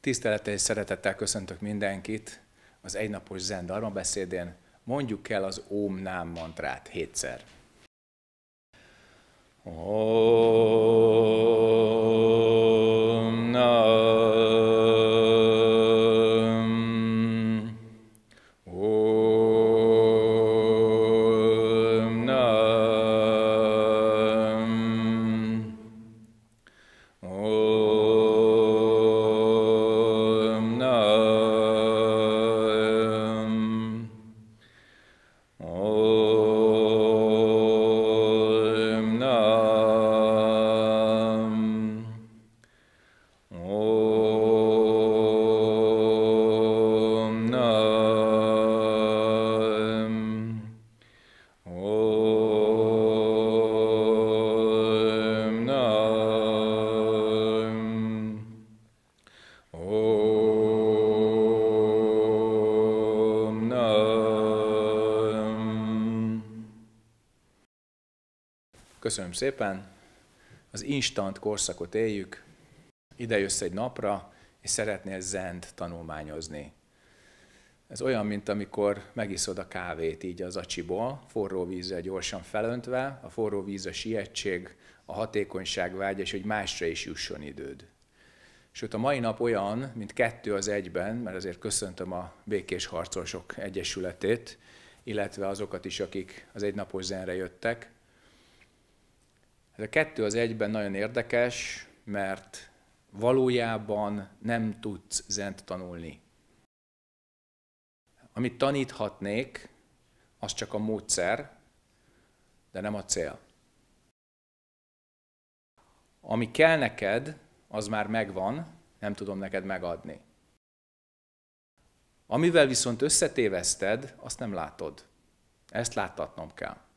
Tisztelettel és szeretettel köszöntök mindenkit az egynapos Zen Dharma beszédén. Mondjuk el az om Nám mantrát hétszer. Oh. Köszönöm szépen. Az instant korszakot éljük. Ide jössz egy napra, és szeretnél zent tanulmányozni. Ez olyan, mint amikor megiszod a kávét így az acsiból, forró vízzel gyorsan felöntve, a forró víz a sietség, a hatékonyság vágy, és hogy másra is jusson időd. Sőt, a mai nap olyan, mint kettő az egyben, mert azért köszöntöm a Békés Harcosok Egyesületét, illetve azokat is, akik az egynapos zenre jöttek, ez a kettő az egyben nagyon érdekes, mert valójában nem tudsz zent tanulni. Amit taníthatnék, az csak a módszer, de nem a cél. Ami kell neked, az már megvan, nem tudom neked megadni. Amivel viszont összetéveszted, azt nem látod. Ezt láttatnom kell.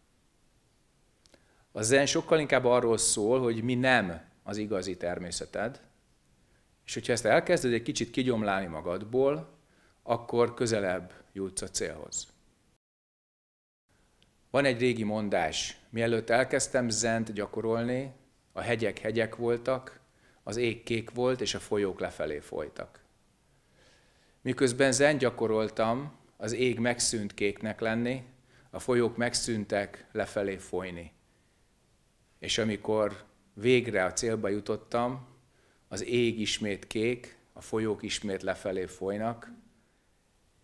A zen sokkal inkább arról szól, hogy mi nem az igazi természeted, és hogyha ezt elkezded egy kicsit kigyomlálni magadból, akkor közelebb jutsz a célhoz. Van egy régi mondás, mielőtt elkezdtem zent gyakorolni, a hegyek hegyek voltak, az ég kék volt, és a folyók lefelé folytak. Miközben zen gyakoroltam, az ég megszűnt kéknek lenni, a folyók megszűntek lefelé folyni. És amikor végre a célba jutottam, az ég ismét kék, a folyók ismét lefelé folynak.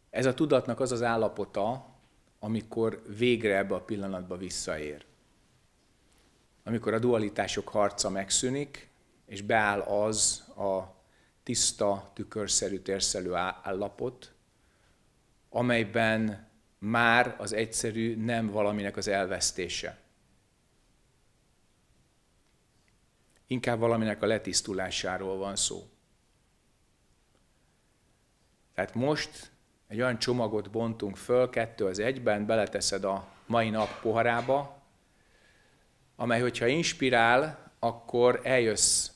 Ez a tudatnak az az állapota, amikor végre ebbe a pillanatba visszaér. Amikor a dualitások harca megszűnik, és beáll az a tiszta, tükörszerű, térszerű állapot, amelyben már az egyszerű nem valaminek az elvesztése Inkább valaminek a letisztulásáról van szó. Tehát most egy olyan csomagot bontunk föl, kettő az egyben, beleteszed a mai nap poharába, amely, hogyha inspirál, akkor eljössz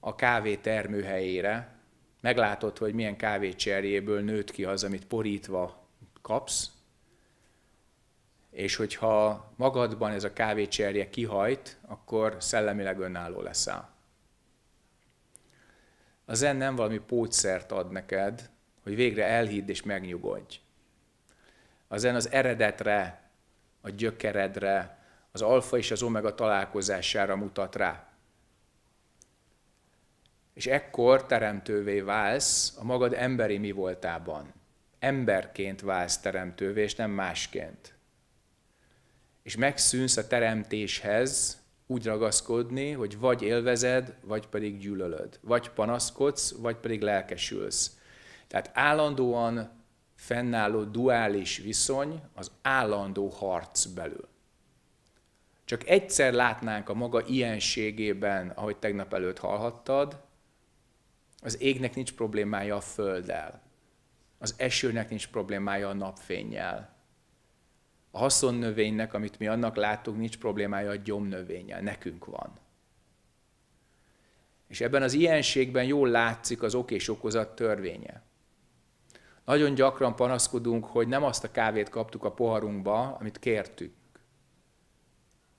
a kávé termőhelyére, meglátod, hogy milyen cserjéből nőtt ki az, amit porítva kapsz, és hogyha magadban ez a kávécserje kihajt, akkor szellemileg önálló leszel. A zen nem valami pótszert ad neked, hogy végre elhidd és megnyugodj. A zen az eredetre, a gyökeredre, az alfa és az omega találkozására mutat rá. És ekkor teremtővé válsz a magad emberi mi voltában. Emberként válsz teremtővé, és nem másként és megszűnsz a teremtéshez úgy ragaszkodni, hogy vagy élvezed, vagy pedig gyűlölöd, vagy panaszkodsz, vagy pedig lelkesülsz. Tehát állandóan fennálló duális viszony az állandó harc belül. Csak egyszer látnánk a maga ilyenségében, ahogy tegnap előtt hallhattad, az égnek nincs problémája a földdel, az esőnek nincs problémája a napfényjel, a haszonnövénynek, amit mi annak látunk, nincs problémája a gyomnövénye, nekünk van. És ebben az ilyenségben jól látszik az ok és okozat törvénye. Nagyon gyakran panaszkodunk, hogy nem azt a kávét kaptuk a poharunkba, amit kértük.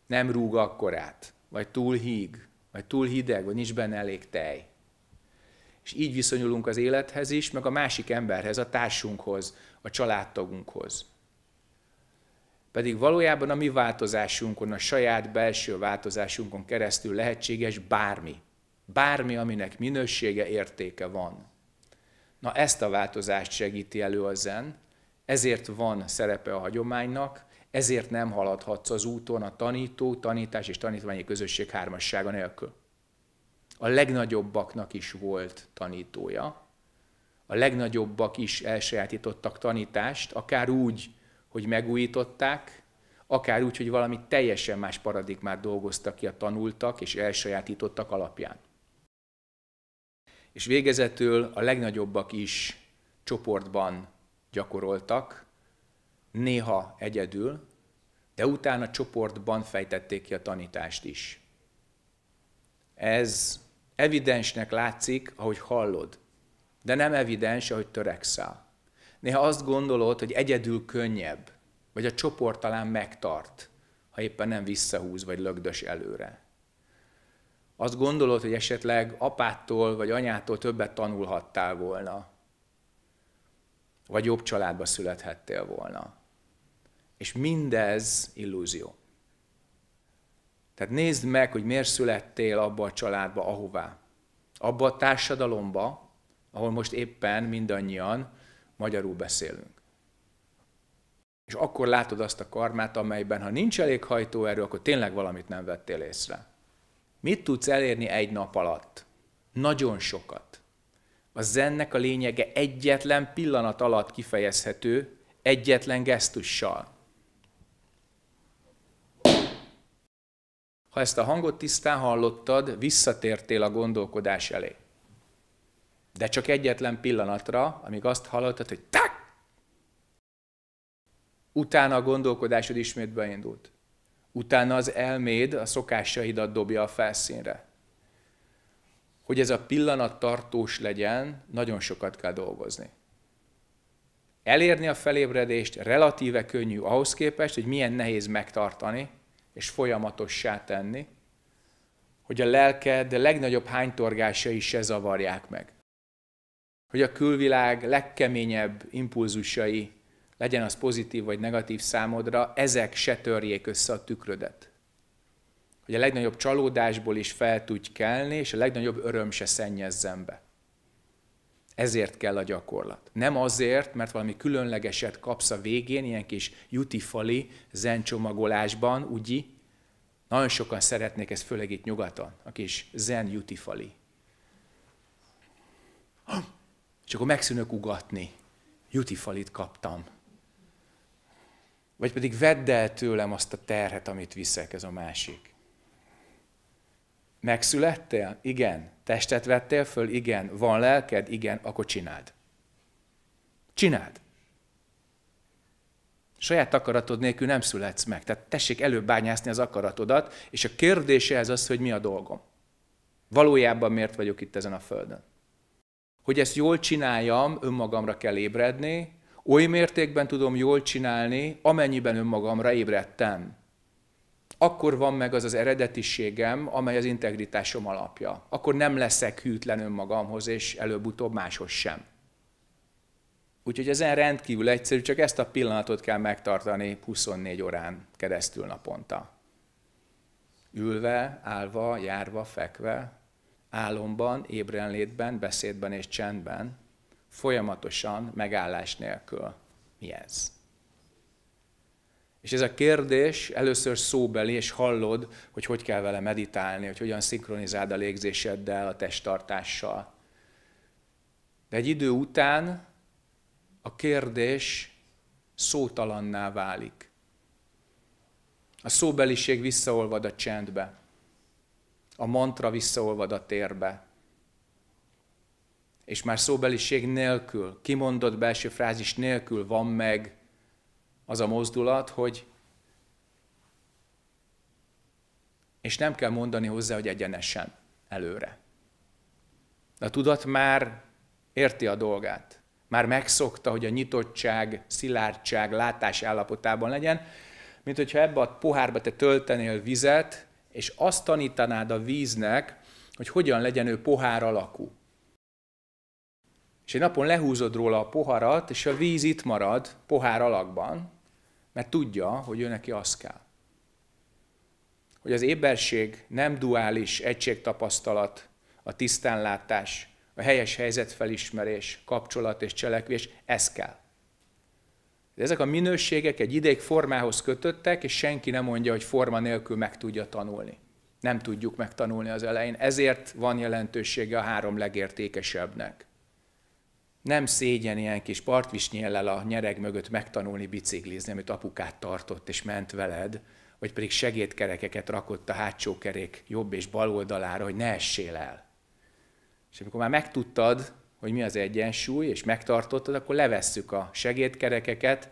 Nem rúg akkorát, vagy túl híg, vagy túl hideg, vagy nincs benne elég tej. És így viszonyulunk az élethez is, meg a másik emberhez, a társunkhoz, a családtagunkhoz. Pedig valójában a mi változásunkon, a saját belső változásunkon keresztül lehetséges bármi. Bármi, aminek minősége, értéke van. Na ezt a változást segíti elő a zen, ezért van szerepe a hagyománynak, ezért nem haladhatsz az úton a tanító, tanítás és tanítványi közösség hármassága nélkül. A legnagyobbaknak is volt tanítója, a legnagyobbak is elsajátítottak tanítást, akár úgy, hogy megújították, akár úgy, hogy valami teljesen más paradigmát dolgoztak ki a tanultak és elsajátítottak alapján. És végezetül a legnagyobbak is csoportban gyakoroltak, néha egyedül, de utána csoportban fejtették ki a tanítást is. Ez evidensnek látszik, ahogy hallod, de nem evidens, ahogy törekszel. Néha azt gondolod, hogy egyedül könnyebb, vagy a csoport talán megtart, ha éppen nem visszahúz vagy lögdös előre. Azt gondolod, hogy esetleg apától vagy anyától többet tanulhattál volna, vagy jobb családba születhettél volna. És mindez illúzió. Tehát nézd meg, hogy miért születtél abba a családba, ahová. Abba a társadalomba, ahol most éppen mindannyian magyarul beszélünk. És akkor látod azt a karmát, amelyben, ha nincs elég hajtóerő, akkor tényleg valamit nem vettél észre. Mit tudsz elérni egy nap alatt? Nagyon sokat. A zennek a lényege egyetlen pillanat alatt kifejezhető, egyetlen gesztussal. Ha ezt a hangot tisztán hallottad, visszatértél a gondolkodás elé. De csak egyetlen pillanatra, amíg azt hallottad, hogy tak! Utána a gondolkodásod ismét beindult. Utána az elméd a szokásaidat dobja a felszínre. Hogy ez a pillanat tartós legyen, nagyon sokat kell dolgozni. Elérni a felébredést relatíve könnyű ahhoz képest, hogy milyen nehéz megtartani és folyamatossá tenni, hogy a lelked legnagyobb hánytorgásai se zavarják meg hogy a külvilág legkeményebb impulzusai, legyen az pozitív vagy negatív számodra, ezek se törjék össze a tükrödet. Hogy a legnagyobb csalódásból is fel tudj kelni, és a legnagyobb öröm se szennyezzen be. Ezért kell a gyakorlat. Nem azért, mert valami különlegeset kapsz a végén, ilyen kis jutifali zencsomagolásban, ugye? Nagyon sokan szeretnék ezt, főleg itt nyugaton, a kis zen jutifali. És akkor megszűnök ugatni. Jutifalit kaptam. Vagy pedig vedd el tőlem azt a terhet, amit viszek, ez a másik. Megszülettél? Igen. Testet vettél föl? Igen. Van lelked? Igen. Akkor csináld. Csináld. Saját akaratod nélkül nem születsz meg. Tehát tessék előbb bányászni az akaratodat, és a kérdése ez az, hogy mi a dolgom. Valójában miért vagyok itt ezen a földön? Hogy ezt jól csináljam, önmagamra kell ébredni, oly mértékben tudom jól csinálni, amennyiben önmagamra ébredtem. Akkor van meg az az eredetiségem, amely az integritásom alapja. Akkor nem leszek hűtlen önmagamhoz, és előbb-utóbb máshoz sem. Úgyhogy ezen rendkívül egyszerű, csak ezt a pillanatot kell megtartani 24 órán keresztül naponta. Ülve, állva, járva, fekve, álomban, ébrenlétben, beszédben és csendben, folyamatosan, megállás nélkül. Mi ez? És ez a kérdés először szóbeli, és hallod, hogy hogy kell vele meditálni, hogy hogyan szinkronizáld a légzéseddel, a testtartással. De egy idő után a kérdés szótalanná válik. A szóbeliség visszaolvad a csendbe a mantra visszaolvad a térbe. És már szóbeliség nélkül, kimondott belső frázis nélkül van meg az a mozdulat, hogy és nem kell mondani hozzá, hogy egyenesen előre. De a tudat már érti a dolgát. Már megszokta, hogy a nyitottság, szilárdság, látás állapotában legyen, mint hogyha ebbe a pohárba te töltenél vizet, és azt tanítanád a víznek, hogy hogyan legyen ő pohár alakú. És egy napon lehúzod róla a poharat, és a víz itt marad pohár alakban, mert tudja, hogy ő neki az kell. Hogy az éberség nem duális egységtapasztalat, a tisztánlátás, a helyes helyzetfelismerés, kapcsolat és cselekvés, ez kell. De ezek a minőségek egy ideig formához kötöttek, és senki nem mondja, hogy forma nélkül meg tudja tanulni. Nem tudjuk megtanulni az elején, ezért van jelentősége a három legértékesebbnek. Nem szégyen ilyen kis partvisnyéllel a nyereg mögött megtanulni biciklizni, amit apukát tartott és ment veled, vagy pedig segédkerekeket rakott a hátsó kerék jobb és bal oldalára, hogy ne essél el. És amikor már megtudtad, hogy mi az egyensúly, és megtartottad, akkor levesszük a segédkerekeket,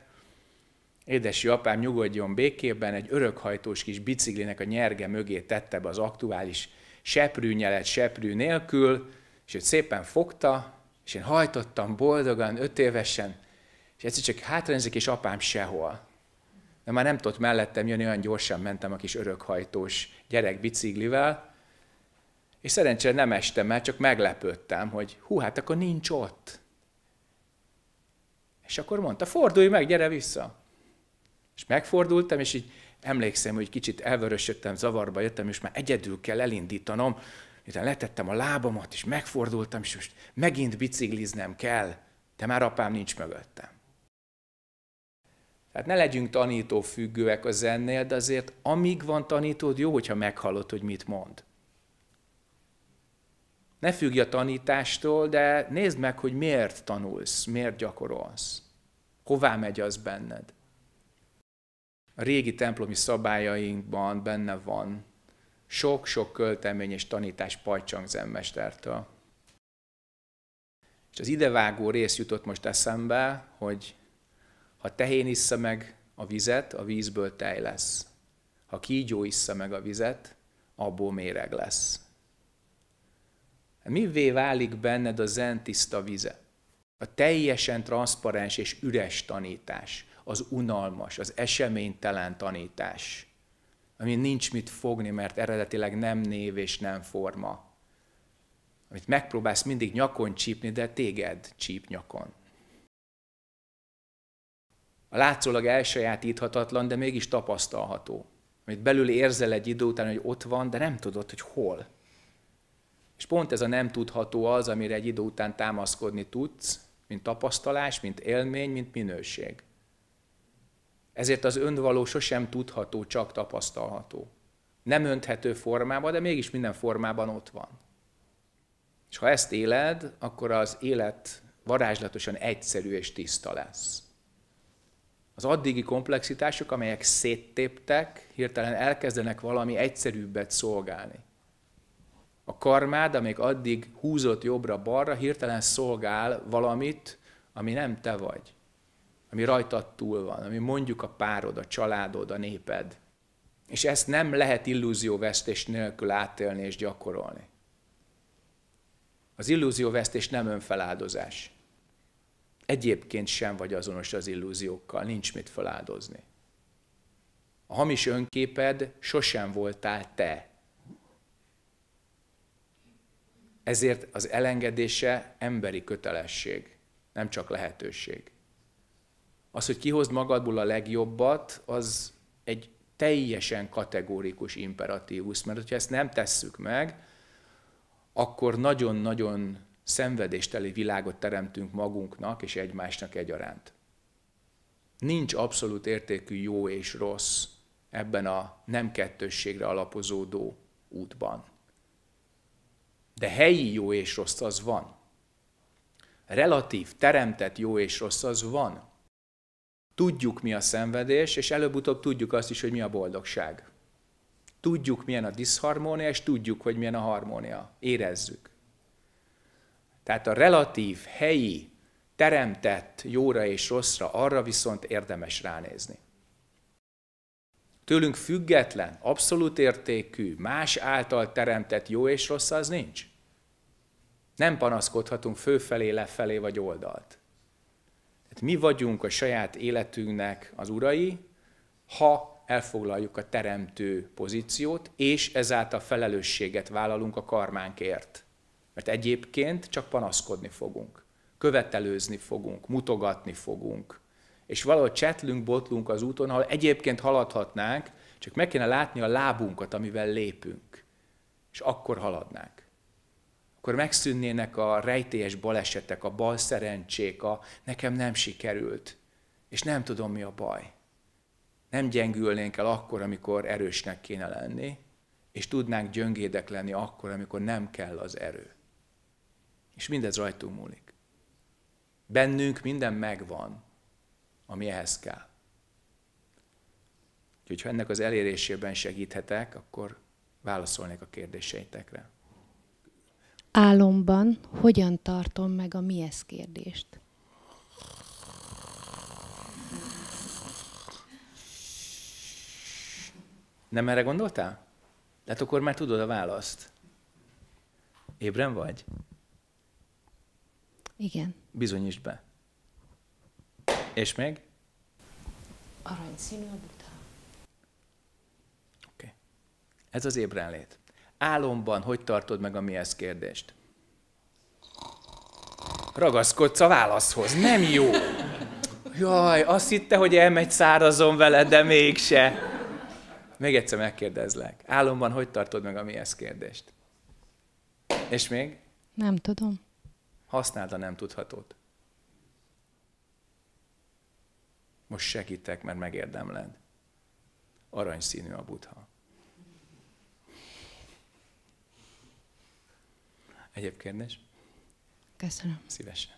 Édes apám nyugodjon békében, egy örökhajtós kis biciklinek a nyerge mögé tette be az aktuális seprűnyelet seprű nélkül, és őt szépen fogta, és én hajtottam boldogan, öt évesen, és egyszer csak hátranézek, és apám sehol. De már nem tudott mellettem jönni, olyan gyorsan mentem a kis örökhajtós gyerek biciklivel, és szerencsére nem estem mert csak meglepődtem, hogy hú, hát akkor nincs ott. És akkor mondta, fordulj meg, gyere vissza. És megfordultam, és így emlékszem, hogy kicsit elvörösödtem, zavarba jöttem, és már egyedül kell elindítanom. Miután letettem a lábamat, és megfordultam, és most megint bicikliznem kell, de már apám nincs mögöttem. Tehát ne legyünk tanítófüggőek a zennél, de azért amíg van tanítód, jó, hogyha meghallod, hogy mit mond. Ne függj a tanítástól, de nézd meg, hogy miért tanulsz, miért gyakorolsz. Hová megy az benned? A régi templomi szabályainkban benne van sok-sok költemény és tanítás Pajcsang zenmestertől. És az idevágó rész jutott most eszembe, hogy ha tehén issza meg a vizet, a vízből tej lesz. Ha kígyó issza meg a vizet, abból méreg lesz mivé válik benned a zen tiszta vize? A teljesen transzparens és üres tanítás, az unalmas, az eseménytelen tanítás, ami nincs mit fogni, mert eredetileg nem név és nem forma, amit megpróbálsz mindig nyakon csípni, de téged csíp nyakon. A látszólag elsajátíthatatlan, de mégis tapasztalható. Amit belül érzel egy idő után, hogy ott van, de nem tudod, hogy hol. És pont ez a nem tudható az, amire egy idő után támaszkodni tudsz, mint tapasztalás, mint élmény, mint minőség. Ezért az önvaló sosem tudható, csak tapasztalható. Nem önthető formában, de mégis minden formában ott van. És ha ezt éled, akkor az élet varázslatosan egyszerű és tiszta lesz. Az addigi komplexitások, amelyek széttéptek, hirtelen elkezdenek valami egyszerűbbet szolgálni a karmád, amíg addig húzott jobbra-balra, hirtelen szolgál valamit, ami nem te vagy, ami rajtad túl van, ami mondjuk a párod, a családod, a néped. És ezt nem lehet illúzióvesztés nélkül átélni és gyakorolni. Az illúzióvesztés nem önfeláldozás. Egyébként sem vagy azonos az illúziókkal, nincs mit feláldozni. A hamis önképed sosem voltál te, Ezért az elengedése emberi kötelesség, nem csak lehetőség. Az, hogy kihozd magadból a legjobbat, az egy teljesen kategórikus imperatívus, mert hogyha ezt nem tesszük meg, akkor nagyon-nagyon szenvedésteli világot teremtünk magunknak és egymásnak egyaránt. Nincs abszolút értékű jó és rossz ebben a nem kettősségre alapozódó útban. De helyi jó és rossz az van. Relatív, teremtett jó és rossz az van. Tudjuk, mi a szenvedés, és előbb-utóbb tudjuk azt is, hogy mi a boldogság. Tudjuk, milyen a diszharmónia, és tudjuk, hogy milyen a harmónia. Érezzük. Tehát a relatív, helyi, teremtett jóra és rosszra, arra viszont érdemes ránézni. Tőlünk független, abszolút értékű, más által teremtett jó és rossz az nincs. Nem panaszkodhatunk főfelé, lefelé vagy oldalt. Tehát mi vagyunk a saját életünknek az urai, ha elfoglaljuk a teremtő pozíciót, és ezáltal felelősséget vállalunk a karmánkért. Mert egyébként csak panaszkodni fogunk, követelőzni fogunk, mutogatni fogunk, és valahogy csetlünk, botlunk az úton, ahol egyébként haladhatnánk, csak meg kéne látni a lábunkat, amivel lépünk, és akkor haladnánk akkor megszűnnének a rejtélyes balesetek, a bal szerencsék, a nekem nem sikerült, és nem tudom mi a baj. Nem gyengülnénk el akkor, amikor erősnek kéne lenni, és tudnánk gyöngédek lenni akkor, amikor nem kell az erő. És mindez rajtunk múlik. Bennünk minden megvan, ami ehhez kell. Úgyhogy ha ennek az elérésében segíthetek, akkor válaszolnék a kérdéseitekre. Álomban hogyan tartom meg a mi ez kérdést? Nem erre gondoltál? Tehát akkor már tudod a választ. Ébren vagy? Igen. Bizonyítsd be. És meg? Aranyszínű a buta. Oké. Okay. Ez az ébrenlét. Álomban hogy tartod meg a mi ezt kérdést? Ragaszkodsz a válaszhoz. Nem jó. Jaj, azt hitte, hogy elmegy szárazon veled, de mégse. Még egyszer megkérdezlek. Álomban hogy tartod meg a mi ezt kérdést? És még? Nem tudom. Használd a nem tudhatót. Most segítek, mert megérdemled. Aranyszínű a butha. Egyéb kérdés? Köszönöm. Szívesen.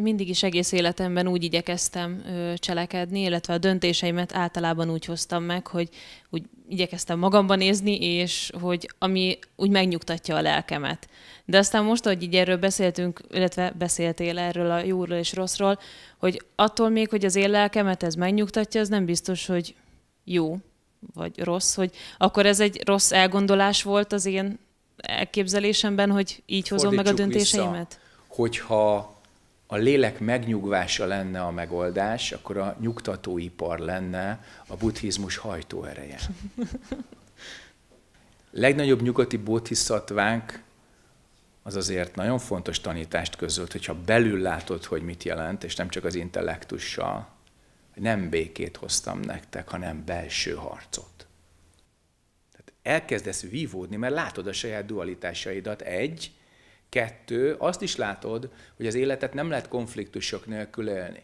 Mindig is egész életemben úgy igyekeztem cselekedni, illetve a döntéseimet általában úgy hoztam meg, hogy úgy igyekeztem magamban nézni, és hogy ami úgy megnyugtatja a lelkemet. De aztán most, hogy így erről beszéltünk, illetve beszéltél erről a jóról és rosszról, hogy attól még, hogy az én lelkemet ez megnyugtatja, az nem biztos, hogy jó vagy rossz, hogy akkor ez egy rossz elgondolás volt az én elképzelésemben, hogy így hozom meg a döntéseimet? Vissza, hogyha a lélek megnyugvása lenne a megoldás, akkor a nyugtatóipar lenne a buddhizmus hajtóereje. Legnagyobb nyugati bodhisattvánk az azért nagyon fontos tanítást közölt, hogyha belül látod, hogy mit jelent, és nem csak az intellektussal, hogy nem békét hoztam nektek, hanem belső harcot elkezdesz vívódni, mert látod a saját dualitásaidat, egy, kettő, azt is látod, hogy az életet nem lehet konfliktusok nélkül élni.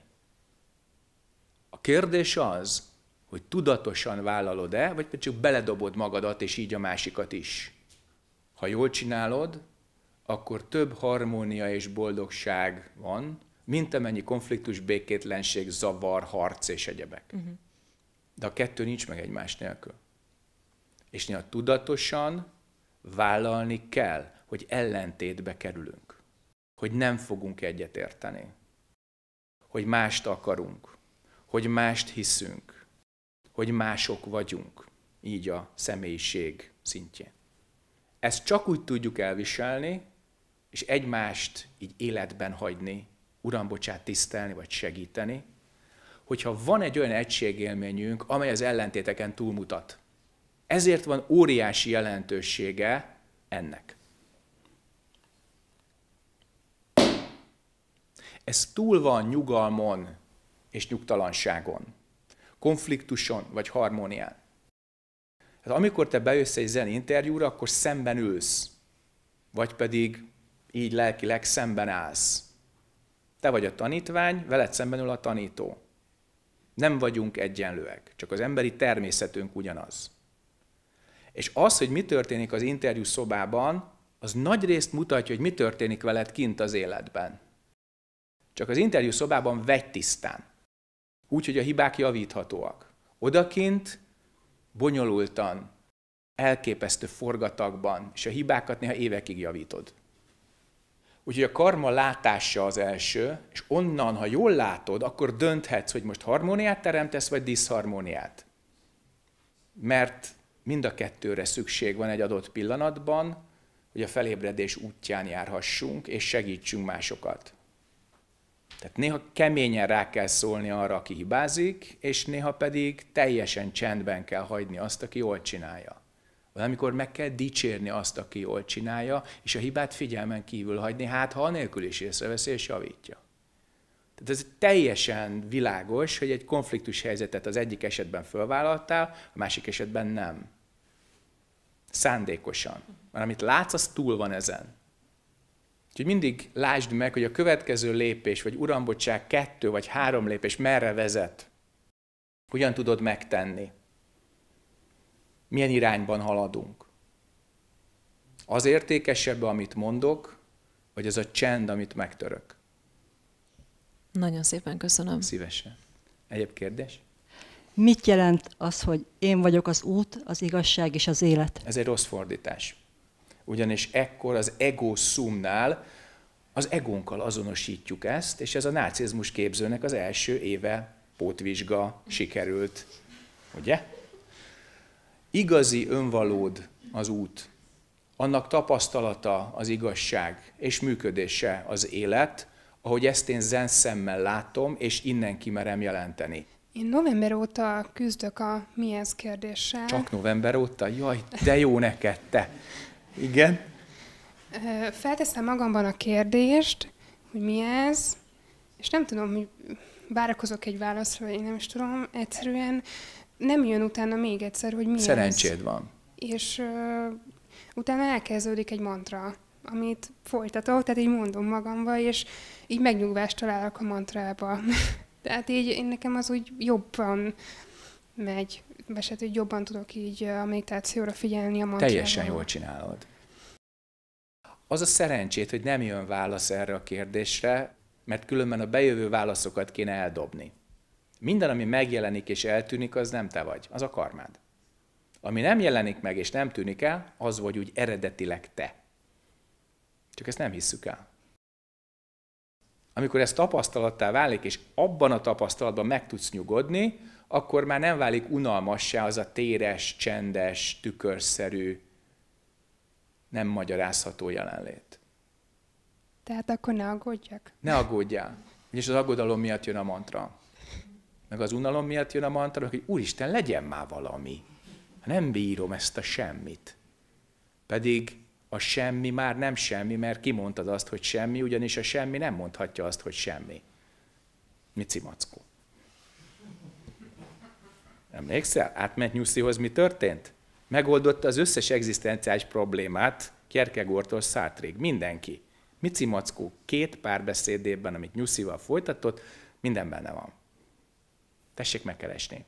A kérdés az, hogy tudatosan vállalod-e, vagy pedig csak beledobod magadat, és így a másikat is. Ha jól csinálod, akkor több harmónia és boldogság van, mint amennyi konfliktus, békétlenség, zavar, harc és egyebek. Uh-huh. De a kettő nincs meg egymás nélkül. És néha tudatosan vállalni kell, hogy ellentétbe kerülünk. Hogy nem fogunk egyetérteni. Hogy mást akarunk. Hogy mást hiszünk. Hogy mások vagyunk. Így a személyiség szintjén. Ezt csak úgy tudjuk elviselni, és egymást így életben hagyni, Uram, bocsát, tisztelni vagy segíteni, hogyha van egy olyan egységélményünk, amely az ellentéteken túlmutat. Ezért van óriási jelentősége ennek. Ez túl van nyugalmon és nyugtalanságon, konfliktuson vagy harmónián. Hát amikor te bejössz egy zen interjúra, akkor szemben ülsz, vagy pedig így lelkileg szemben állsz. Te vagy a tanítvány, veled szemben ül a tanító. Nem vagyunk egyenlőek, csak az emberi természetünk ugyanaz. És az, hogy mi történik az interjú szobában, az nagy részt mutatja, hogy mi történik veled kint az életben. Csak az interjú szobában vegy tisztán. Úgy, hogy a hibák javíthatóak. Odakint bonyolultan, elképesztő forgatagban, és a hibákat néha évekig javítod. Úgyhogy a karma látása az első, és onnan, ha jól látod, akkor dönthetsz, hogy most harmóniát teremtesz, vagy diszharmóniát. Mert mind a kettőre szükség van egy adott pillanatban, hogy a felébredés útján járhassunk, és segítsünk másokat. Tehát néha keményen rá kell szólni arra, aki hibázik, és néha pedig teljesen csendben kell hagyni azt, aki jól csinálja. Valamikor meg kell dicsérni azt, aki jól csinálja, és a hibát figyelmen kívül hagyni, hát ha anélkül is észreveszi és javítja. Tehát ez teljesen világos, hogy egy konfliktus helyzetet az egyik esetben fölvállaltál, a másik esetben nem szándékosan. Mert amit látsz, az túl van ezen. Úgyhogy mindig lásd meg, hogy a következő lépés, vagy urambocság kettő vagy három lépés merre vezet. Hogyan tudod megtenni? Milyen irányban haladunk? Az értékesebb, amit mondok, vagy az a csend, amit megtörök? Nagyon szépen köszönöm. Szívesen. Egyéb kérdés? Mit jelent az, hogy én vagyok az út, az igazság és az élet? Ez egy rossz fordítás. Ugyanis ekkor az ego szumnál az egónkkal azonosítjuk ezt, és ez a nácizmus képzőnek az első éve pótvizsga sikerült. Ugye? Igazi önvalód az út, annak tapasztalata az igazság, és működése az élet, ahogy ezt én zen szemmel látom, és innen kimerem jelenteni. Én november óta küzdök a mi ez kérdéssel. Csak november óta? Jaj, de jó neked, te! Igen? Felteszem magamban a kérdést, hogy mi ez, és nem tudom, hogy várakozok egy válaszra, én nem is tudom, egyszerűen nem jön utána még egyszer, hogy mi Szerencséd ez. van. És uh, utána elkezdődik egy mantra, amit folytatok, tehát így mondom magamba, és így megnyugvást találok a mantrába. Tehát így én nekem az úgy jobban megy, vagy hogy jobban tudok így a meditációra figyelni a mantrára. Teljesen jól csinálod. Az a szerencsét, hogy nem jön válasz erre a kérdésre, mert különben a bejövő válaszokat kéne eldobni. Minden, ami megjelenik és eltűnik, az nem te vagy, az a karmád. Ami nem jelenik meg és nem tűnik el, az vagy úgy eredetileg te. Csak ezt nem hisszük el. Amikor ez tapasztalattá válik, és abban a tapasztalatban meg tudsz nyugodni, akkor már nem válik unalmassá az a téres, csendes, tükörszerű, nem magyarázható jelenlét. Tehát akkor ne aggódjak. Ne aggódjál. És az aggodalom miatt jön a mantra. Meg az unalom miatt jön a mantra, hogy Úristen, legyen már valami. Nem bírom ezt a semmit. Pedig a semmi már nem semmi, mert kimondtad azt, hogy semmi, ugyanis a semmi nem mondhatja azt, hogy semmi. Mi cimackó. Emlékszel? Átment Nyuszihoz, mi történt? Megoldotta az összes egzisztenciális problémát Kierkegaardtól Szátrig. Mindenki. Mi cimackó két párbeszédében, amit Nyuszival folytatott, minden benne van. Tessék megkeresni.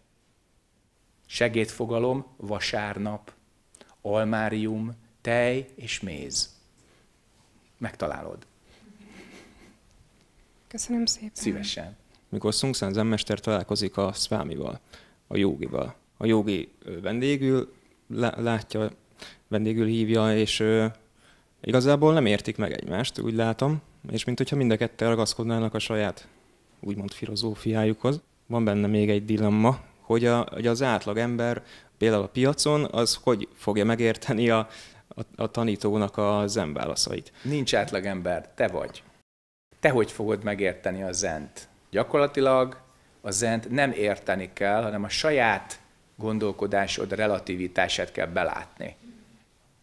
Segédfogalom, vasárnap, almárium, tej és méz. Megtalálod. Köszönöm szépen. Szívesen. Mikor Sungsan zenmester találkozik a Svámival, a jogival, a jogi vendégül látja, vendégül hívja, és igazából nem értik meg egymást, úgy látom, és mint hogyha mind a ragaszkodnának a saját úgymond filozófiájukhoz. Van benne még egy dilemma, hogy, a, hogy az átlag ember például a piacon, az hogy fogja megérteni a, a, a tanítónak a zen válaszait. Nincs ember. te vagy. Te hogy fogod megérteni a zent? Gyakorlatilag a zent nem érteni kell, hanem a saját gondolkodásod relativitását kell belátni.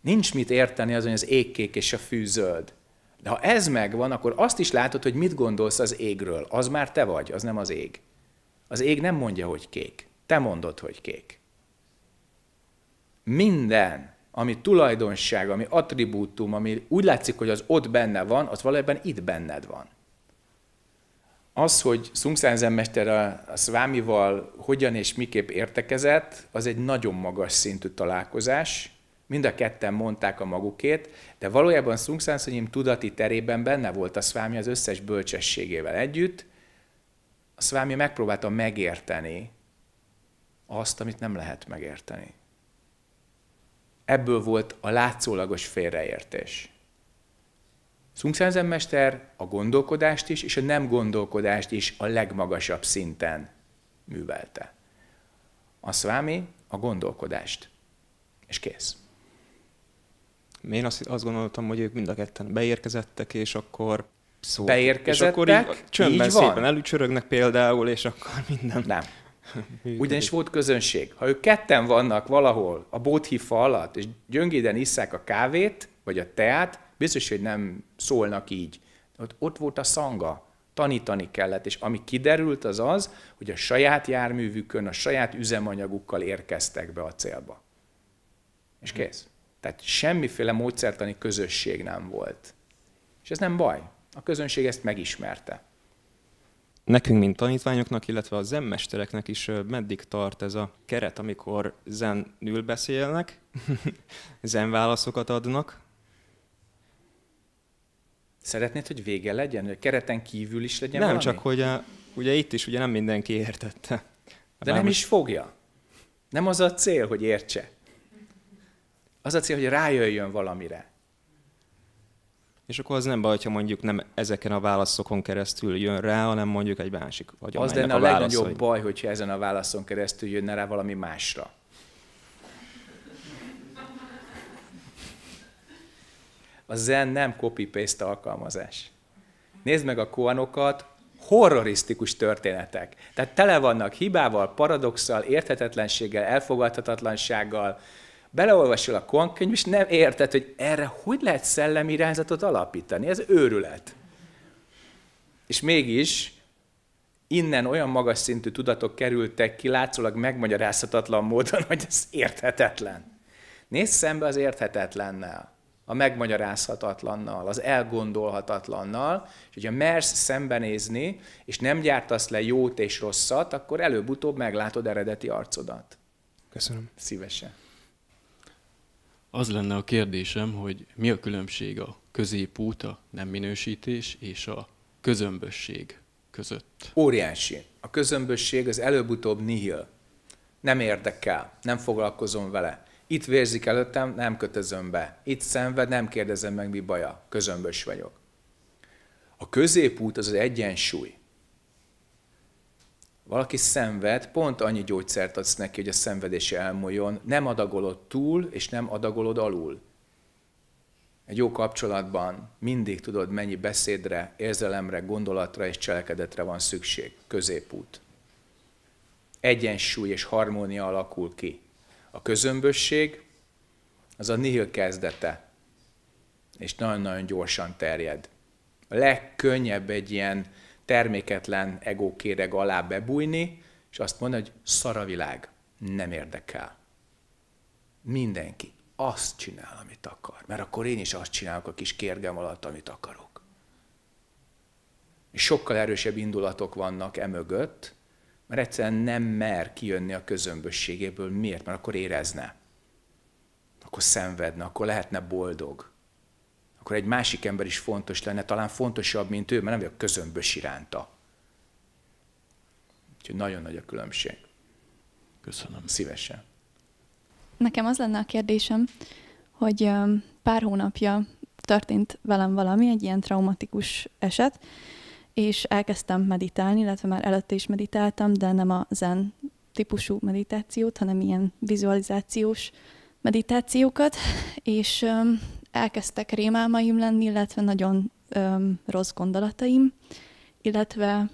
Nincs mit érteni azon, hogy az égkék és a fűzöld. De ha ez megvan, akkor azt is látod, hogy mit gondolsz az égről. Az már te vagy, az nem az ég. Az ég nem mondja, hogy kék. Te mondod, hogy kék. Minden ami tulajdonság, ami attribútum, ami úgy látszik, hogy az ott benne van, az valójában itt benned van. Az, hogy Szungszánzen mester a, a Szvámival hogyan és miképp értekezett, az egy nagyon magas szintű találkozás. Mind a ketten mondták a magukét, de valójában Szungszánszonyim tudati terében benne volt a Szvámi az összes bölcsességével együtt. A Szvámi megpróbálta megérteni azt, amit nem lehet megérteni ebből volt a látszólagos félreértés. Szungszánzen mester a gondolkodást is, és a nem gondolkodást is a legmagasabb szinten művelte. A szvámi a gondolkodást. És kész. Én azt, azt gondoltam, hogy ők mind a ketten beérkezettek, és akkor szó. Beérkezettek, és akkor így, csöndben így van. szépen elücsörögnek például, és akkor minden. Nem. Ugyanis volt közönség. Ha ők ketten vannak valahol a bóthifa alatt, és gyöngéden isszák a kávét, vagy a teát, biztos, hogy nem szólnak így. Ott, ott volt a szanga, tanítani kellett, és ami kiderült az az, hogy a saját járművükön, a saját üzemanyagukkal érkeztek be a célba. És hm. kész. Tehát semmiféle módszertani közösség nem volt. És ez nem baj. A közönség ezt megismerte nekünk, mint tanítványoknak, illetve a zenmestereknek is meddig tart ez a keret, amikor zenül beszélnek, zenválaszokat adnak? Szeretnéd, hogy vége legyen? Hogy kereten kívül is legyen Nem, valami? csak hogy a, ugye itt is ugye nem mindenki értette. De Bár nem most... is fogja. Nem az a cél, hogy értse. Az a cél, hogy rájöjjön valamire. És akkor az nem baj, ha mondjuk nem ezeken a válaszokon keresztül jön rá, hanem mondjuk egy másik vagy Az lenne a, a legnagyobb válaszai. baj, hogyha ezen a válaszon keresztül jönne rá valami másra. A zen nem copy-paste alkalmazás. Nézd meg a koanokat, horrorisztikus történetek. Tehát tele vannak hibával, paradoxal, érthetetlenséggel, elfogadhatatlansággal, beleolvasol a konkönyv, és nem érted, hogy erre hogy lehet szellemirányzatot alapítani. Ez őrület. És mégis innen olyan magas szintű tudatok kerültek ki, látszólag megmagyarázhatatlan módon, hogy ez érthetetlen. Nézz szembe az érthetetlennel, a megmagyarázhatatlannal, az elgondolhatatlannal, és hogyha mersz szembenézni, és nem gyártasz le jót és rosszat, akkor előbb-utóbb meglátod eredeti arcodat. Köszönöm. Szívesen. Az lenne a kérdésem, hogy mi a különbség a középút, a nem minősítés és a közömbösség között? Óriási. A közömbösség az előbb-utóbb nihil. Nem érdekel, nem foglalkozom vele. Itt vérzik előttem, nem kötözöm be. Itt szenved, nem kérdezem meg, mi baja. Közömbös vagyok. A középút az az egyensúly valaki szenved, pont annyi gyógyszert adsz neki, hogy a szenvedés elmúljon, nem adagolod túl, és nem adagolod alul. Egy jó kapcsolatban mindig tudod, mennyi beszédre, érzelemre, gondolatra és cselekedetre van szükség. Középút. Egyensúly és harmónia alakul ki. A közömbösség az a nihil kezdete, és nagyon-nagyon gyorsan terjed. A legkönnyebb egy ilyen terméketlen egókéreg alá bebújni, és azt mondani, hogy szar a világ, nem érdekel. Mindenki azt csinál, amit akar, mert akkor én is azt csinálok a kis kérgem alatt, amit akarok. És sokkal erősebb indulatok vannak emögött, mert egyszerűen nem mer kijönni a közömbösségéből. Miért? Mert akkor érezne. Akkor szenvedne, akkor lehetne boldog akkor egy másik ember is fontos lenne, talán fontosabb, mint ő, mert nem vagyok közömbös iránta. Úgyhogy nagyon nagy a különbség. Köszönöm. Szívesen. Nekem az lenne a kérdésem, hogy pár hónapja történt velem valami, egy ilyen traumatikus eset, és elkezdtem meditálni, illetve már előtte is meditáltam, de nem a zen típusú meditációt, hanem ilyen vizualizációs meditációkat, és elkezdtek rémálmaim lenni, illetve nagyon öm, rossz gondolataim, illetve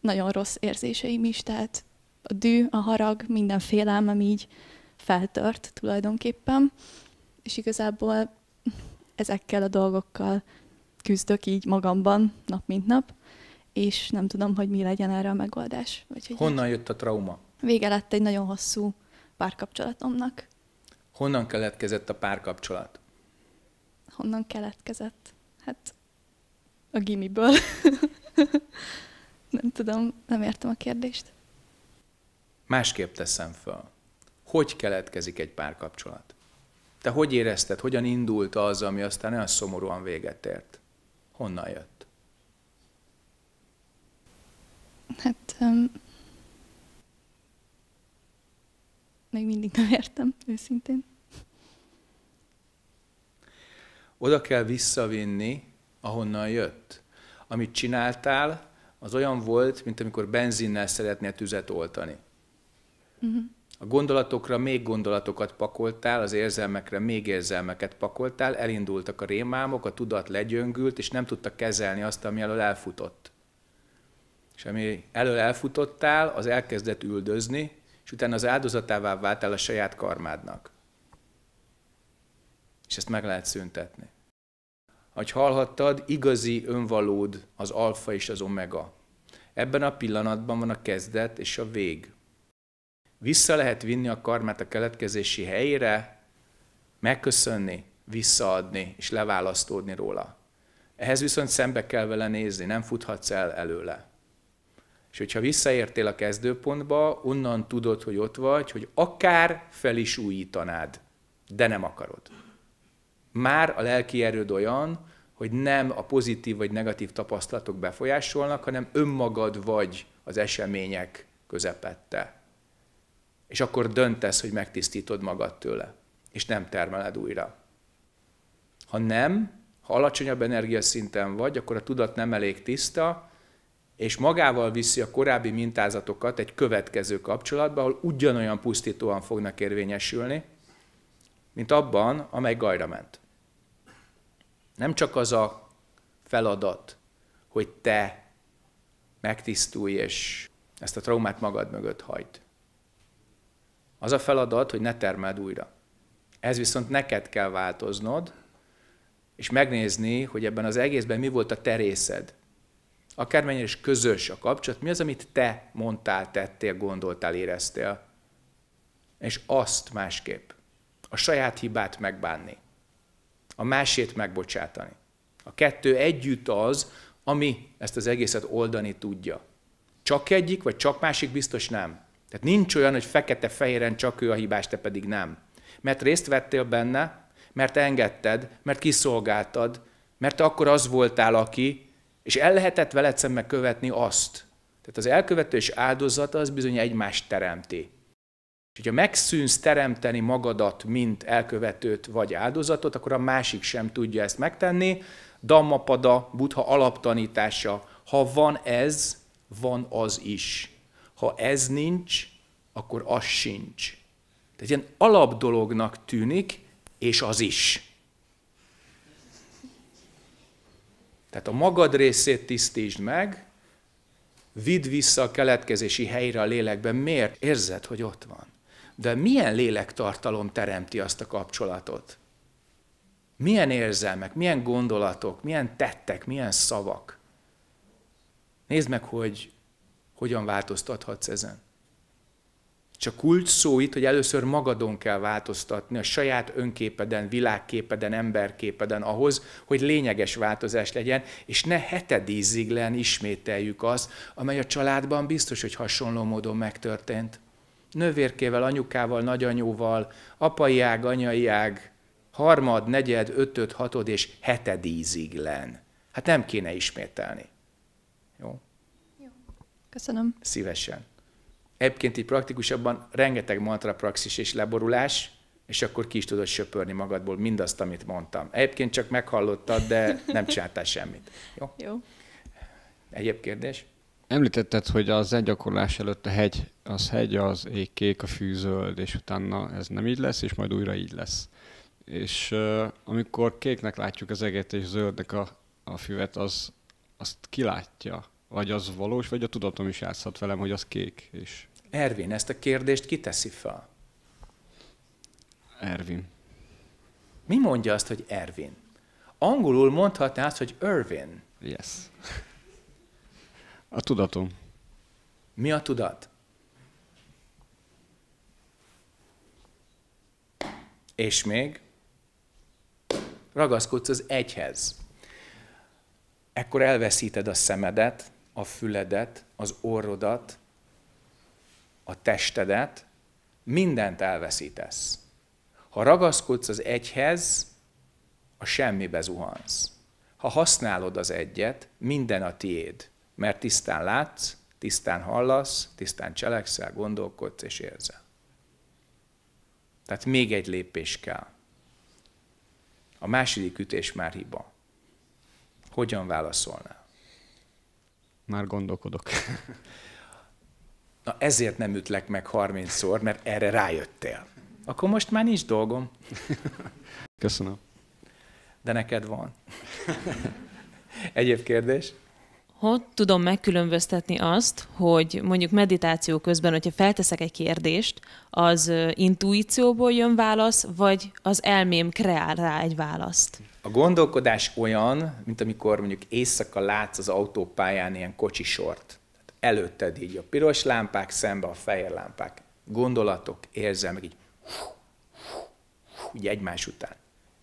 nagyon rossz érzéseim is, tehát a dű, a harag, minden félelmem így feltört tulajdonképpen, és igazából ezekkel a dolgokkal küzdök így magamban nap mint nap, és nem tudom, hogy mi legyen erre a megoldás. Vagy hogy Honnan jött a trauma? Vége lett egy nagyon hosszú párkapcsolatomnak. Honnan keletkezett a párkapcsolat? honnan keletkezett? Hát a gimiből. nem tudom, nem értem a kérdést. Másképp teszem föl. Hogy keletkezik egy párkapcsolat? Te hogy érezted, hogyan indult az, ami aztán olyan szomorúan véget ért? Honnan jött? Hát um, még mindig nem értem, őszintén oda kell visszavinni, ahonnan jött. Amit csináltál, az olyan volt, mint amikor benzinnel szeretnél tüzet oltani. Uh-huh. A gondolatokra még gondolatokat pakoltál, az érzelmekre még érzelmeket pakoltál, elindultak a rémámok, a tudat legyöngült, és nem tudta kezelni azt, ami elől elfutott. És ami elől elfutottál, az elkezdett üldözni, és utána az áldozatává váltál a saját karmádnak és ezt meg lehet szüntetni. Ahogy hallhattad, igazi önvalód az alfa és az omega. Ebben a pillanatban van a kezdet és a vég. Vissza lehet vinni a karmát a keletkezési helyére, megköszönni, visszaadni és leválasztódni róla. Ehhez viszont szembe kell vele nézni, nem futhatsz el előle. És hogyha visszaértél a kezdőpontba, onnan tudod, hogy ott vagy, hogy akár fel is újítanád, de nem akarod már a lelki erőd olyan, hogy nem a pozitív vagy negatív tapasztalatok befolyásolnak, hanem önmagad vagy az események közepette. És akkor döntesz, hogy megtisztítod magad tőle, és nem termeled újra. Ha nem, ha alacsonyabb energiaszinten vagy, akkor a tudat nem elég tiszta, és magával viszi a korábbi mintázatokat egy következő kapcsolatba, ahol ugyanolyan pusztítóan fognak érvényesülni, mint abban, amely gajra ment. Nem csak az a feladat, hogy te megtisztulj és ezt a traumát magad mögött hagyd. Az a feladat, hogy ne termeld újra. Ez viszont neked kell változnod, és megnézni, hogy ebben az egészben mi volt a részed. Akármennyire is közös a kapcsolat, mi az, amit te mondtál, tettél, gondoltál, éreztél. És azt másképp. A saját hibát megbánni a másét megbocsátani. A kettő együtt az, ami ezt az egészet oldani tudja. Csak egyik, vagy csak másik biztos nem. Tehát nincs olyan, hogy fekete-fehéren csak ő a hibás, te pedig nem. Mert részt vettél benne, mert engedted, mert kiszolgáltad, mert akkor az voltál, aki, és el lehetett veled szemben követni azt. Tehát az elkövető és áldozata az bizony egymást teremti. És hogyha megszűnsz teremteni magadat, mint elkövetőt vagy áldozatot, akkor a másik sem tudja ezt megtenni. Dammapada, Buddha alaptanítása, ha van ez, van az is. Ha ez nincs, akkor az sincs. Tehát ilyen alapdolognak tűnik, és az is. Tehát a magad részét tisztítsd meg, vidd vissza a keletkezési helyre a lélekben. Miért? Érzed, hogy ott van. De milyen lélektartalom teremti azt a kapcsolatot? Milyen érzelmek, milyen gondolatok, milyen tettek, milyen szavak? Nézd meg, hogy hogyan változtathatsz ezen. Csak kulcs szó itt, hogy először magadon kell változtatni, a saját önképeden, világképeden, emberképeden ahhoz, hogy lényeges változás legyen, és ne hetedíziglen ismételjük azt, amely a családban biztos, hogy hasonló módon megtörtént nővérkével, anyukával, nagyanyóval, apai ág, anyai ág, harmad, negyed, ötöd, hatod és hetedízig len. Hát nem kéne ismételni. Jó? Jó. Köszönöm. Szívesen. Egyébként így praktikusabban rengeteg mantra praxis és leborulás, és akkor ki is tudod söpörni magadból mindazt, amit mondtam. Egyébként csak meghallottad, de nem csináltál semmit. Jó? Jó. Egyéb kérdés? Említetted, hogy az gyakorlás előtt a hegy, az hegy, az kék a fűzöld, és utána ez nem így lesz, és majd újra így lesz. És uh, amikor kéknek látjuk az eget és zöldnek a, a füvet, az, azt kilátja, vagy az valós, vagy a tudatom is játszhat velem, hogy az kék. És... Ervin, ezt a kérdést ki teszi fel? Ervin. Mi mondja azt, hogy Ervin? Angolul mondhatná azt, hogy Irvin. Yes. A tudatom. Mi a tudat? És még ragaszkodsz az egyhez. Ekkor elveszíted a szemedet, a füledet, az orrodat, a testedet, mindent elveszítesz. Ha ragaszkodsz az egyhez, a semmibe zuhansz. Ha használod az egyet, minden a tiéd mert tisztán látsz, tisztán hallasz, tisztán cselekszel, gondolkodsz és érzel. Tehát még egy lépés kell. A második ütés már hiba. Hogyan válaszolnál? Már gondolkodok. Na ezért nem ütlek meg 30-szor, mert erre rájöttél. Akkor most már nincs dolgom. Köszönöm. De neked van. Egyéb kérdés? hogy tudom megkülönböztetni azt, hogy mondjuk meditáció közben, hogyha felteszek egy kérdést, az intuícióból jön válasz, vagy az elmém kreál rá egy választ? A gondolkodás olyan, mint amikor mondjuk éjszaka látsz az autópályán ilyen kocsisort. Előtted így a piros lámpák, szembe a fehér lámpák. Gondolatok, érzelmek így, így egymás után.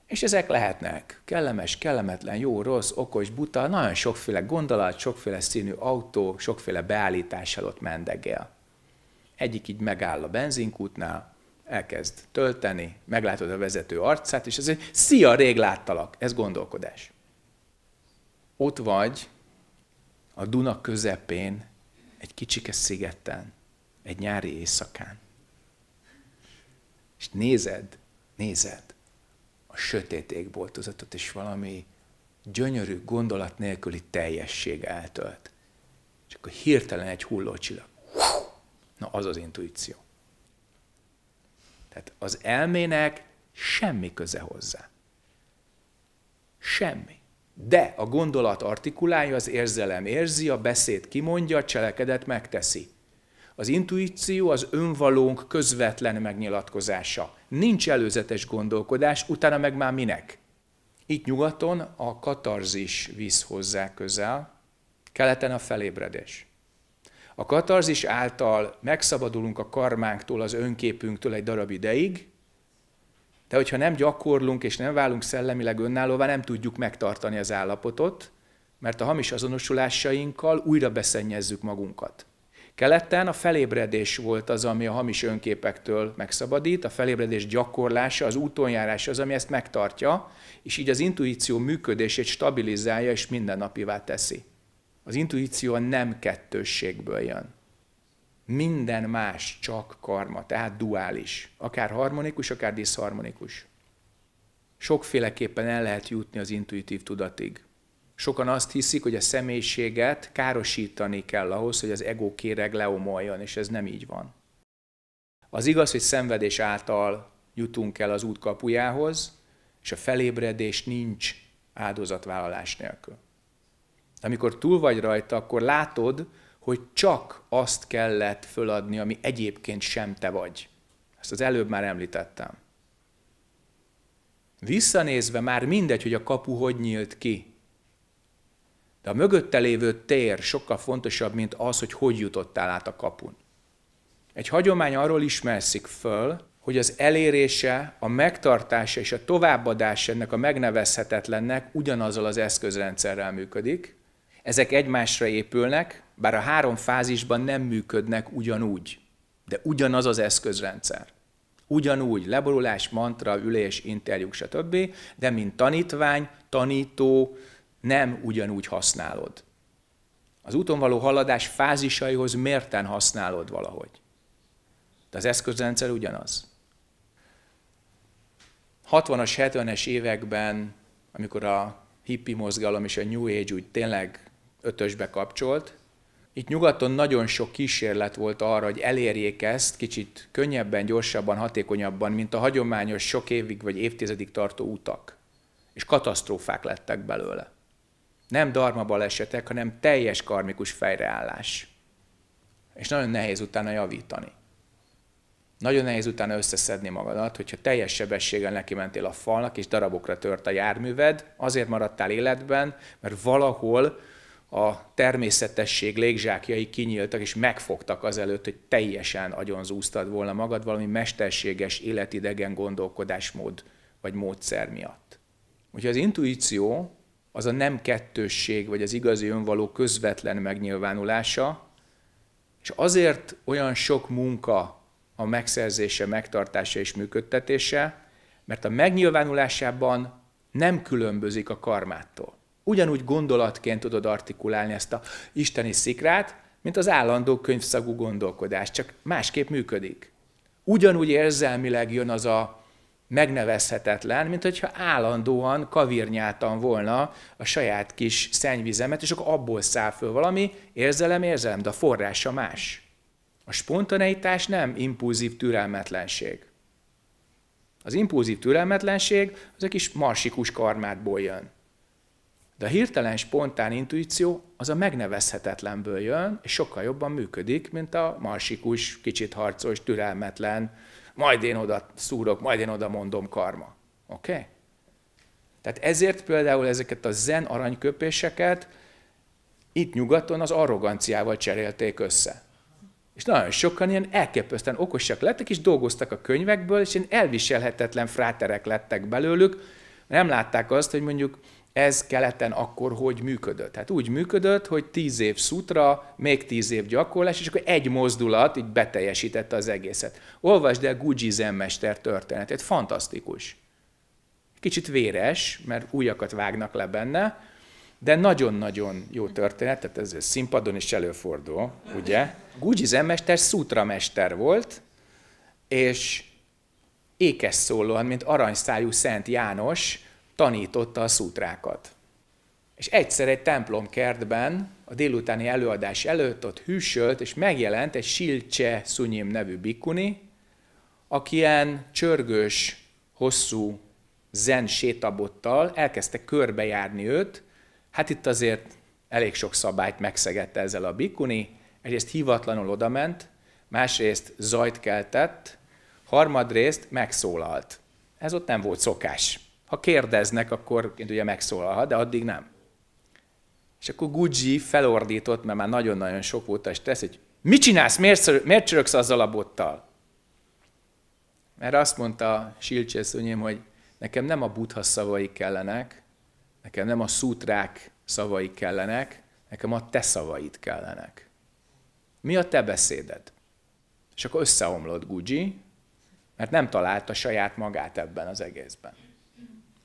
És ezek lehetnek kellemes, kellemetlen, jó, rossz, okos, buta, nagyon sokféle gondolat, sokféle színű autó, sokféle beállítással ott mendegél. Egyik így megáll a benzinkútnál, elkezd tölteni, meglátod a vezető arcát, és azért, szia, rég láttalak, ez gondolkodás. Ott vagy a Duna közepén, egy kicsike szigeten, egy nyári éjszakán. És nézed, nézed, a sötét égboltozatot, és valami gyönyörű, gondolat nélküli teljesség eltölt. És akkor hirtelen egy hullócsillag. Na, az az intuíció. Tehát az elmének semmi köze hozzá. Semmi. De a gondolat artikulálja, az érzelem érzi, a beszéd kimondja, a cselekedet megteszi. Az intuíció az önvalónk közvetlen megnyilatkozása. Nincs előzetes gondolkodás, utána meg már minek? Itt nyugaton a katarzis visz hozzá közel, keleten a felébredés. A katarzis által megszabadulunk a karmánktól, az önképünktől egy darab ideig, de hogyha nem gyakorlunk és nem válunk szellemileg önállóvá, nem tudjuk megtartani az állapotot, mert a hamis azonosulásainkkal újra beszennyezzük magunkat. Keleten a felébredés volt az, ami a hamis önképektől megszabadít, a felébredés gyakorlása, az útonjárás az, ami ezt megtartja, és így az intuíció működését stabilizálja és mindennapivá teszi. Az intuíció a nem kettősségből jön. Minden más csak karma, tehát duális. Akár harmonikus, akár diszharmonikus. Sokféleképpen el lehet jutni az intuitív tudatig. Sokan azt hiszik, hogy a személyiséget károsítani kell ahhoz, hogy az ego kéreg leomoljon, és ez nem így van. Az igaz, hogy szenvedés által jutunk el az út kapujához, és a felébredés nincs áldozatvállalás nélkül. De Amikor túl vagy rajta, akkor látod, hogy csak azt kellett föladni, ami egyébként sem te vagy. Ezt az előbb már említettem. Visszanézve már mindegy, hogy a kapu hogy nyílt ki. De a mögötte lévő tér sokkal fontosabb, mint az, hogy hogy jutottál át a kapun. Egy hagyomány arról ismerszik föl, hogy az elérése, a megtartása és a továbbadása ennek a megnevezhetetlennek ugyanazzal az eszközrendszerrel működik. Ezek egymásra épülnek, bár a három fázisban nem működnek ugyanúgy, de ugyanaz az eszközrendszer. Ugyanúgy leborulás, mantra, ülés, interjúk, stb., de mint tanítvány, tanító, nem ugyanúgy használod. Az úton való haladás fázisaihoz mérten használod valahogy. De az eszközrendszer ugyanaz. 60-as, 70-es években, amikor a hippi mozgalom és a New Age úgy tényleg ötösbe kapcsolt, itt nyugaton nagyon sok kísérlet volt arra, hogy elérjék ezt kicsit könnyebben, gyorsabban, hatékonyabban, mint a hagyományos sok évig vagy évtizedig tartó utak. És katasztrófák lettek belőle. Nem darma balesetek, hanem teljes karmikus fejreállás. És nagyon nehéz utána javítani. Nagyon nehéz utána összeszedni magadat, hogyha teljes sebességgel neki mentél a falnak, és darabokra tört a járműved, azért maradtál életben, mert valahol a természetesség légzsákjai kinyíltak, és megfogtak azelőtt, hogy teljesen agyonzúztad volna magad valami mesterséges, életidegen gondolkodásmód vagy módszer miatt. Úgyhogy az intuíció az a nem kettősség, vagy az igazi önvaló közvetlen megnyilvánulása, és azért olyan sok munka a megszerzése, megtartása és működtetése, mert a megnyilvánulásában nem különbözik a karmától. Ugyanúgy gondolatként tudod artikulálni ezt a isteni szikrát, mint az állandó könyvszagú gondolkodás, csak másképp működik. Ugyanúgy érzelmileg jön az a megnevezhetetlen, mint hogyha állandóan kavirnyáltam volna a saját kis szennyvizemet, és akkor abból száll föl valami, érzelem, érzelem, de a forrása más. A spontaneitás nem impulzív türelmetlenség. Az impulzív türelmetlenség az egy kis marsikus karmátból jön. De a hirtelen spontán intuíció az a megnevezhetetlenből jön, és sokkal jobban működik, mint a marsikus, kicsit harcos, türelmetlen, majd én oda szúrok, majd én oda mondom karma. Oké? Okay? Tehát ezért például ezeket a zen aranyköpéseket itt nyugaton az arroganciával cserélték össze. És nagyon sokan ilyen elképesztően okosak lettek, és dolgoztak a könyvekből, és ilyen elviselhetetlen fráterek lettek belőlük. Nem látták azt, hogy mondjuk ez keleten akkor hogy működött? Hát úgy működött, hogy tíz év szutra, még tíz év gyakorlás, és akkor egy mozdulat így beteljesítette az egészet. Olvasd el Gucci zenmester történetét, fantasztikus. Kicsit véres, mert újakat vágnak le benne, de nagyon-nagyon jó történet, tehát ez színpadon is előfordul, ugye? Gucci zenmester mester volt, és ékes szólóan, mint aranyszájú Szent János, tanította a szútrákat. És egyszer egy templomkertben, a délutáni előadás előtt ott hűsölt, és megjelent egy Silcse Sunyim nevű bikuni, aki ilyen csörgős, hosszú zen sétabottal elkezdte körbejárni őt. Hát itt azért elég sok szabályt megszegette ezzel a bikuni, egyrészt hivatlanul odament, másrészt zajt keltett, harmadrészt megszólalt. Ez ott nem volt szokás ha kérdeznek, akkor ugye megszólalhat, de addig nem. És akkor Gucci felordított, mert már nagyon-nagyon sok volt, és tesz, hogy mit csinálsz, miért, miért csöröksz azzal a bottal? Mert azt mondta Silcsészonyém, hogy nekem nem a buddha szavai kellenek, nekem nem a szútrák szavai kellenek, nekem a te szavaid kellenek. Mi a te beszéded? És akkor összeomlott Gucci, mert nem találta saját magát ebben az egészben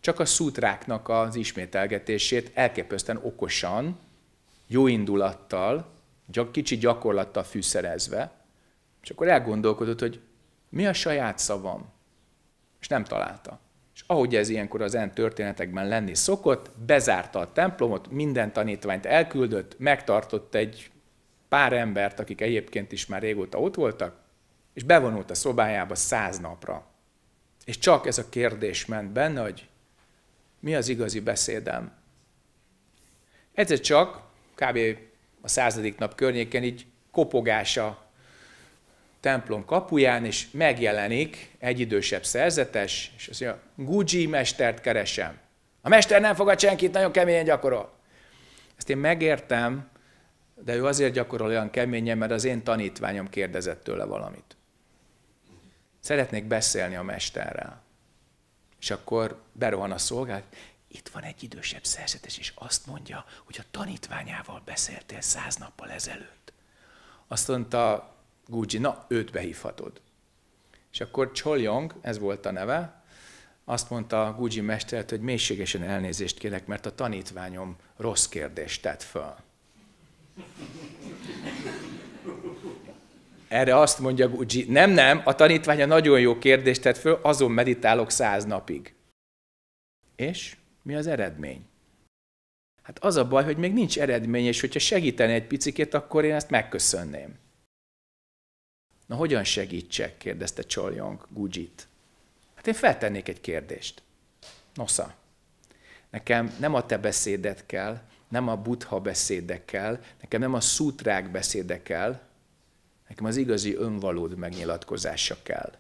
csak a szútráknak az ismételgetését elképesztően okosan, jó indulattal, gyak, kicsi gyakorlattal fűszerezve, és akkor elgondolkodott, hogy mi a saját szavam, és nem találta. És ahogy ez ilyenkor az en történetekben lenni szokott, bezárta a templomot, minden tanítványt elküldött, megtartott egy pár embert, akik egyébként is már régóta ott voltak, és bevonult a szobájába száz napra. És csak ez a kérdés ment benne, hogy mi az igazi beszédem. Egyszer csak, kb. a századik nap környéken így kopogása templom kapuján, és megjelenik egy idősebb szerzetes, és azt mondja, Gucci mestert keresem. A mester nem fogad senkit, nagyon keményen gyakorol. Ezt én megértem, de ő azért gyakorol olyan keményen, mert az én tanítványom kérdezett tőle valamit. Szeretnék beszélni a mesterrel. És akkor berohan a szolgált, itt van egy idősebb szerzetes, és azt mondja, hogy a tanítványával beszéltél száz nappal ezelőtt. Azt mondta Gucci, na, őt behívhatod. És akkor Cholyong, ez volt a neve, azt mondta Gucci mestert, hogy mélységesen elnézést kérek, mert a tanítványom rossz kérdést tett fel. Erre azt mondja Gucci, nem, nem, a tanítványa nagyon jó kérdést tett föl, azon meditálok száz napig. És mi az eredmény? Hát az a baj, hogy még nincs eredmény, és hogyha segítene egy picikét, akkor én ezt megköszönném. Na hogyan segítsek? kérdezte Csoljong Gucci-t. Hát én feltennék egy kérdést. Nosza, nekem nem a te beszédet kell, nem a buddha beszédekkel, nekem nem a szútrák beszédekkel, Nekem az igazi önvalód megnyilatkozása kell.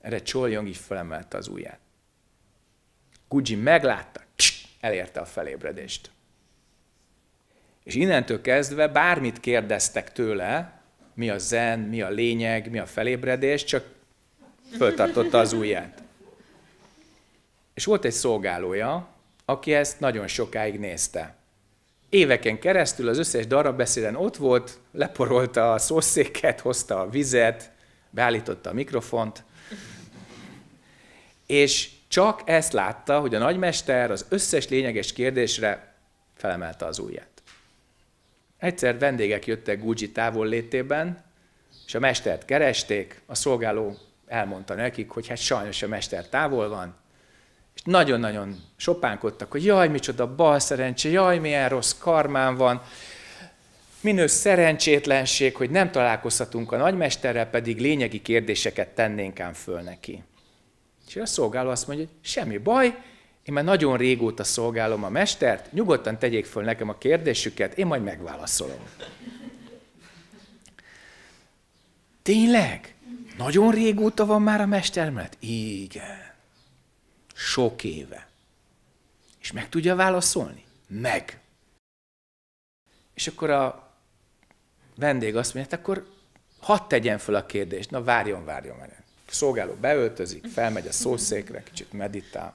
Erre Csoljong így felemelte az ujját. Kudzsi meglátta, elérte a felébredést. És innentől kezdve bármit kérdeztek tőle, mi a zen, mi a lényeg, mi a felébredés, csak föltartotta az ujját. És volt egy szolgálója, aki ezt nagyon sokáig nézte éveken keresztül az összes darrabbeszéden ott volt, leporolta a szószéket, hozta a vizet, beállította a mikrofont, és csak ezt látta, hogy a nagymester az összes lényeges kérdésre felemelte az ujját. Egyszer vendégek jöttek Gucci távol létében, és a mestert keresték, a szolgáló elmondta nekik, hogy hát sajnos a mester távol van, nagyon-nagyon sopánkodtak, hogy jaj, micsoda bal szerencsé, jaj, milyen rossz karmán van, minő szerencsétlenség, hogy nem találkozhatunk a nagymesterrel, pedig lényegi kérdéseket tennénk ám föl neki. És a szolgáló azt mondja, hogy semmi baj, én már nagyon régóta szolgálom a mestert, nyugodtan tegyék föl nekem a kérdésüket, én majd megválaszolom. Tényleg? Nagyon régóta van már a mestermenet? Igen sok éve. És meg tudja válaszolni? Meg. És akkor a vendég azt mondja, hát akkor hadd tegyen fel a kérdést, na várjon, várjon, várjon. A szolgáló beöltözik, felmegy a szószékre, kicsit meditál.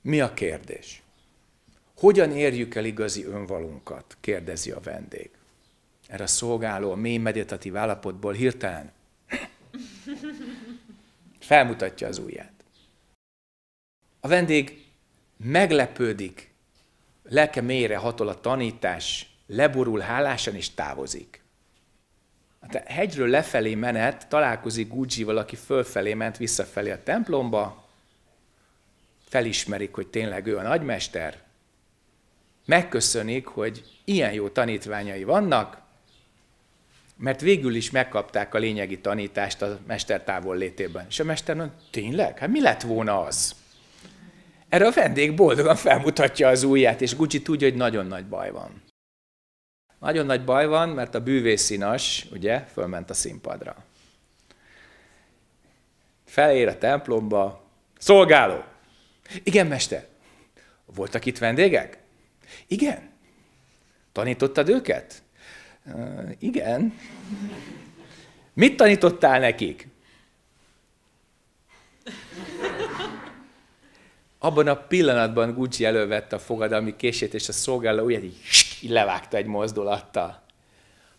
Mi a kérdés? Hogyan érjük el igazi önvalunkat? kérdezi a vendég. Erre a szolgáló a mély meditatív állapotból hirtelen felmutatja az ujját. A vendég meglepődik, lelke mélyre hatol a tanítás, leborul hálásan és távozik. Hát a hegyről lefelé menet találkozik Gucci-val, aki fölfelé ment visszafelé a templomba, felismerik, hogy tényleg ő a nagymester, megköszönik, hogy ilyen jó tanítványai vannak, mert végül is megkapták a lényegi tanítást a mester távol létében. És a mester mondja, tényleg? Hát mi lett volna az? Erre a vendég boldogan felmutatja az ujját, és Gucci tudja, hogy nagyon nagy baj van. Nagyon nagy baj van, mert a bűvészínas, ugye, fölment a színpadra. Felér a templomba, szolgáló! Igen, mester. Voltak itt vendégek? Igen. Tanítottad őket? Uh, igen. Mit tanítottál nekik? Abban a pillanatban Gucci elővette a fogadalmi kését, és a szolgáló úgy így, levágta egy mozdulattal.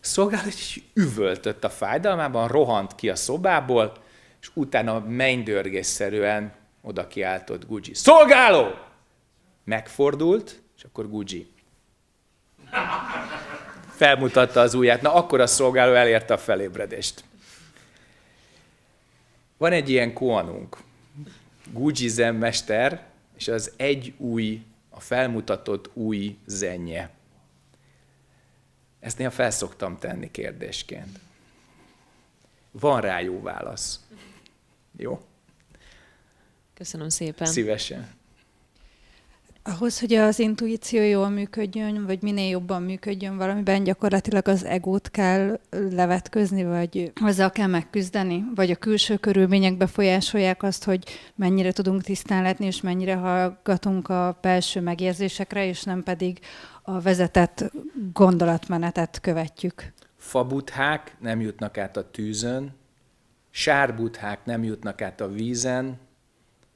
A szolgáló üvöltött a fájdalmában, rohant ki a szobából, és utána mennydörgésszerűen oda kiáltott Gucci. Szolgáló! Megfordult, és akkor Gucci felmutatta az ujját. Na, akkor a szolgáló elérte a felébredést. Van egy ilyen koanunk, Gucci zen mester, és az egy új, a felmutatott új zenje. Ezt néha felszoktam tenni kérdésként. Van rá jó válasz. Jó? Köszönöm szépen. Szívesen. Ahhoz, hogy az intuíció jól működjön, vagy minél jobban működjön valamiben, gyakorlatilag az egót kell levetközni, vagy azzal kell megküzdeni, vagy a külső körülmények befolyásolják azt, hogy mennyire tudunk tisztán látni, és mennyire hallgatunk a belső megérzésekre, és nem pedig a vezetett gondolatmenetet követjük. Fabuthák nem jutnak át a tűzön, sárbuthák nem jutnak át a vízen,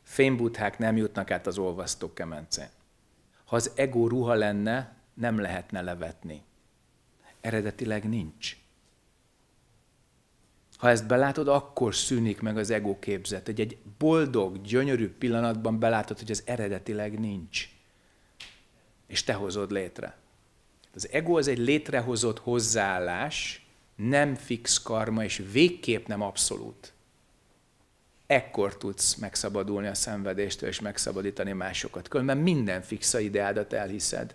fémbuthák nem jutnak át az olvasztó kemencén ha az ego ruha lenne, nem lehetne levetni. Eredetileg nincs. Ha ezt belátod, akkor szűnik meg az ego képzet, Egy, egy boldog, gyönyörű pillanatban belátod, hogy az eredetileg nincs. És te hozod létre. Az ego az egy létrehozott hozzáállás, nem fix karma, és végképp nem abszolút ekkor tudsz megszabadulni a szenvedéstől és megszabadítani másokat. Különben minden fixa ideádat elhiszed.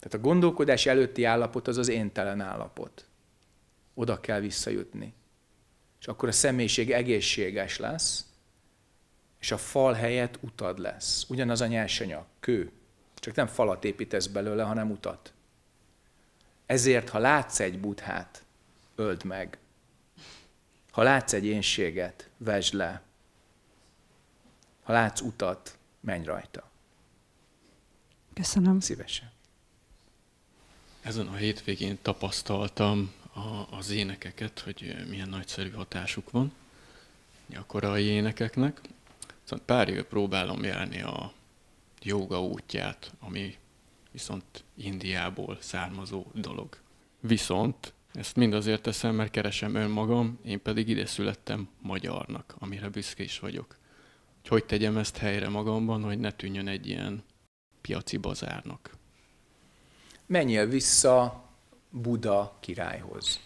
Tehát a gondolkodás előtti állapot az az éntelen állapot. Oda kell visszajutni. És akkor a személyiség egészséges lesz, és a fal helyett utad lesz. Ugyanaz a nyersanyag, kő. Csak nem falat építesz belőle, hanem utat. Ezért, ha látsz egy buthát, öld meg. Ha látsz egyénséget, vesd le. Ha látsz utat, menj rajta. Köszönöm. Szívesen. Ezen a hétvégén tapasztaltam a, az énekeket, hogy milyen nagyszerű hatásuk van a korai énekeknek. Szóval pár éve próbálom járni a joga útját, ami viszont Indiából származó dolog. Viszont ezt mind azért teszem, mert keresem önmagam, én pedig ide születtem magyarnak, amire büszke is vagyok. Hogy, hogy tegyem ezt helyre magamban, hogy ne tűnjön egy ilyen piaci bazárnak. Menjél vissza Buda királyhoz.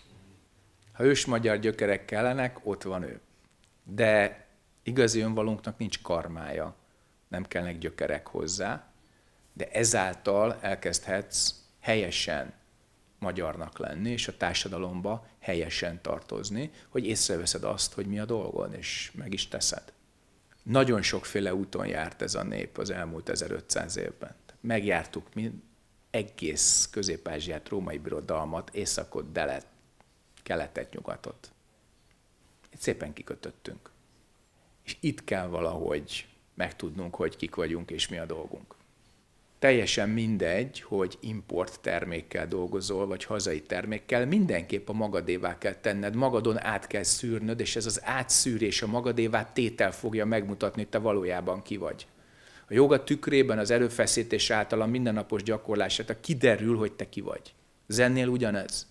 Ha ős magyar gyökerek kellenek, ott van ő. De igazi önvalónknak nincs karmája, nem kellnek gyökerek hozzá, de ezáltal elkezdhetsz helyesen magyarnak lenni, és a társadalomba helyesen tartozni, hogy észreveszed azt, hogy mi a dolgon, és meg is teszed. Nagyon sokféle úton járt ez a nép az elmúlt 1500 évben. Megjártuk mi egész Közép-Ázsiát, Római Birodalmat, Északot, Delet, Keletet, Nyugatot. Itt szépen kikötöttünk. És itt kell valahogy megtudnunk, hogy kik vagyunk és mi a dolgunk teljesen mindegy, hogy import termékkel dolgozol, vagy hazai termékkel, mindenképp a magadévá kell tenned, magadon át kell szűrnöd, és ez az átszűrés a magadévá tétel fogja megmutatni, hogy te valójában ki vagy. A joga tükrében az előfeszítés által a mindennapos gyakorlását kiderül, hogy te ki vagy. Zennél ugyanez.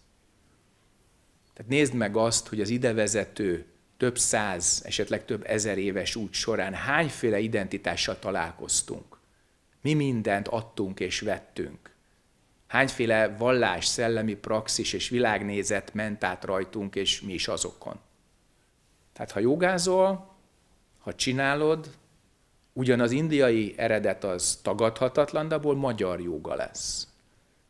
Tehát nézd meg azt, hogy az idevezető több száz, esetleg több ezer éves út során hányféle identitással találkoztunk mi mindent adtunk és vettünk. Hányféle vallás, szellemi praxis és világnézet ment át rajtunk, és mi is azokon. Tehát ha jogázol, ha csinálod, ugyanaz indiai eredet az tagadhatatlan, de abból magyar joga lesz.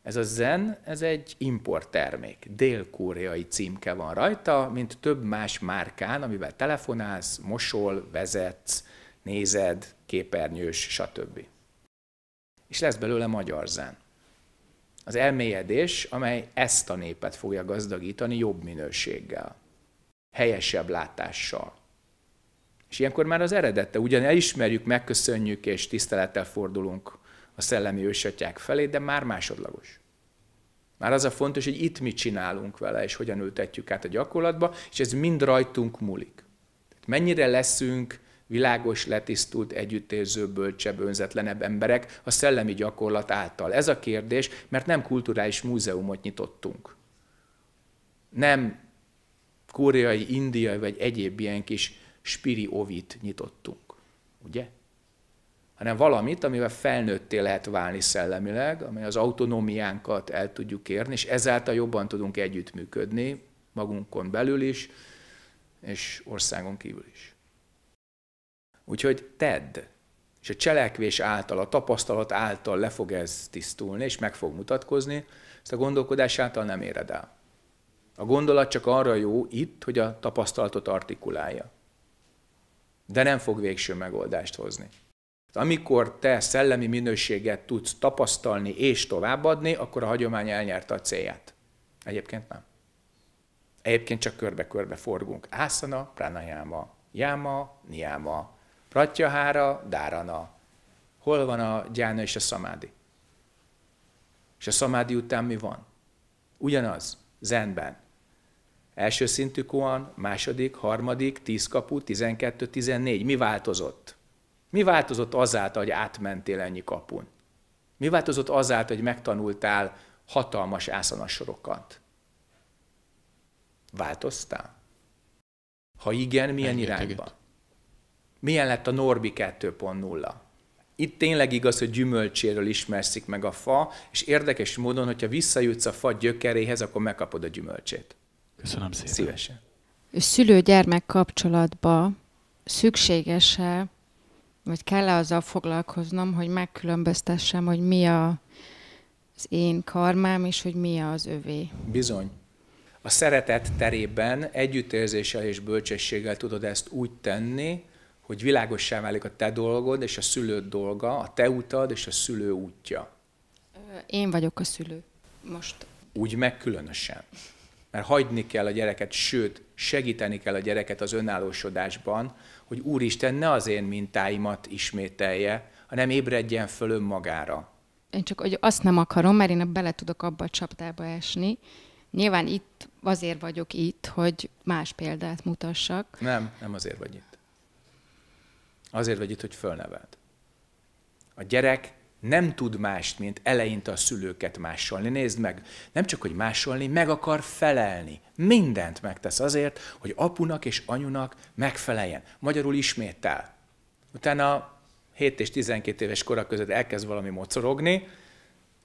Ez a zen, ez egy importtermék. Dél-koreai címke van rajta, mint több más márkán, amivel telefonálsz, mosol, vezetsz, nézed, képernyős, stb és lesz belőle magyar zen. Az elmélyedés, amely ezt a népet fogja gazdagítani jobb minőséggel, helyesebb látással. És ilyenkor már az eredete, ugyan elismerjük, megköszönjük és tisztelettel fordulunk a szellemi ősatják felé, de már másodlagos. Már az a fontos, hogy itt mit csinálunk vele, és hogyan ültetjük át a gyakorlatba, és ez mind rajtunk múlik. Tehát mennyire leszünk világos, letisztult, együttérző, bölcsebb, önzetlenebb emberek a szellemi gyakorlat által. Ez a kérdés, mert nem kulturális múzeumot nyitottunk. Nem koreai, indiai vagy egyéb ilyen kis spiri ovit nyitottunk, ugye? Hanem valamit, amivel felnőtté lehet válni szellemileg, amely az autonómiánkat el tudjuk érni, és ezáltal jobban tudunk együttműködni magunkon belül is, és országon kívül is. Úgyhogy tedd, és a cselekvés által, a tapasztalat által le fog ez tisztulni, és meg fog mutatkozni, ezt a gondolkodás által nem éred el. A gondolat csak arra jó itt, hogy a tapasztalatot artikulálja. De nem fog végső megoldást hozni. Amikor te szellemi minőséget tudsz tapasztalni és továbbadni, akkor a hagyomány elnyerte a célját. Egyébként nem. Egyébként csak körbe-körbe forgunk. Ászana, pranayama, yama, niyama, Pratyahára, dárana. Hol van a gyána és a szamádi? És a szamádi után mi van? Ugyanaz, zenben. Első szintű kóan, második, harmadik, tíz kapu, tizenkettő, tizennégy. Mi változott? Mi változott azáltal, hogy átmentél ennyi kapun? Mi változott azáltal, hogy megtanultál hatalmas ászanasorokat? Változtál? Ha igen, milyen Rengeteget. irányban? milyen lett a Norbi 2.0. Itt tényleg igaz, hogy gyümölcséről ismerszik meg a fa, és érdekes módon, hogyha visszajutsz a fa gyökeréhez, akkor megkapod a gyümölcsét. Köszönöm szépen. Szívesen. Szülő-gyermek kapcsolatba szükséges-e, vagy kell-e azzal foglalkoznom, hogy megkülönböztessem, hogy mi a, az én karmám, és hogy mi az övé? Bizony. A szeretet terében együttérzéssel és bölcsességgel tudod ezt úgy tenni, hogy világossá válik a te dolgod és a szülő dolga, a te utad és a szülő útja. Én vagyok a szülő most. Úgy meg különösen. Mert hagyni kell a gyereket, sőt, segíteni kell a gyereket az önállósodásban, hogy Úristen ne az én mintáimat ismételje, hanem ébredjen föl önmagára. Én csak hogy azt nem akarom, mert én bele tudok abba a csapdába esni. Nyilván itt azért vagyok itt, hogy más példát mutassak. Nem, nem azért vagy itt. Azért vagy itt, hogy fölneveld. A gyerek nem tud mást, mint eleinte a szülőket másolni. Nézd meg, nem csak, hogy másolni, meg akar felelni. Mindent megtesz azért, hogy apunak és anyunak megfeleljen. Magyarul ismétel. Utána 7 és 12 éves korak között elkezd valami mocorogni,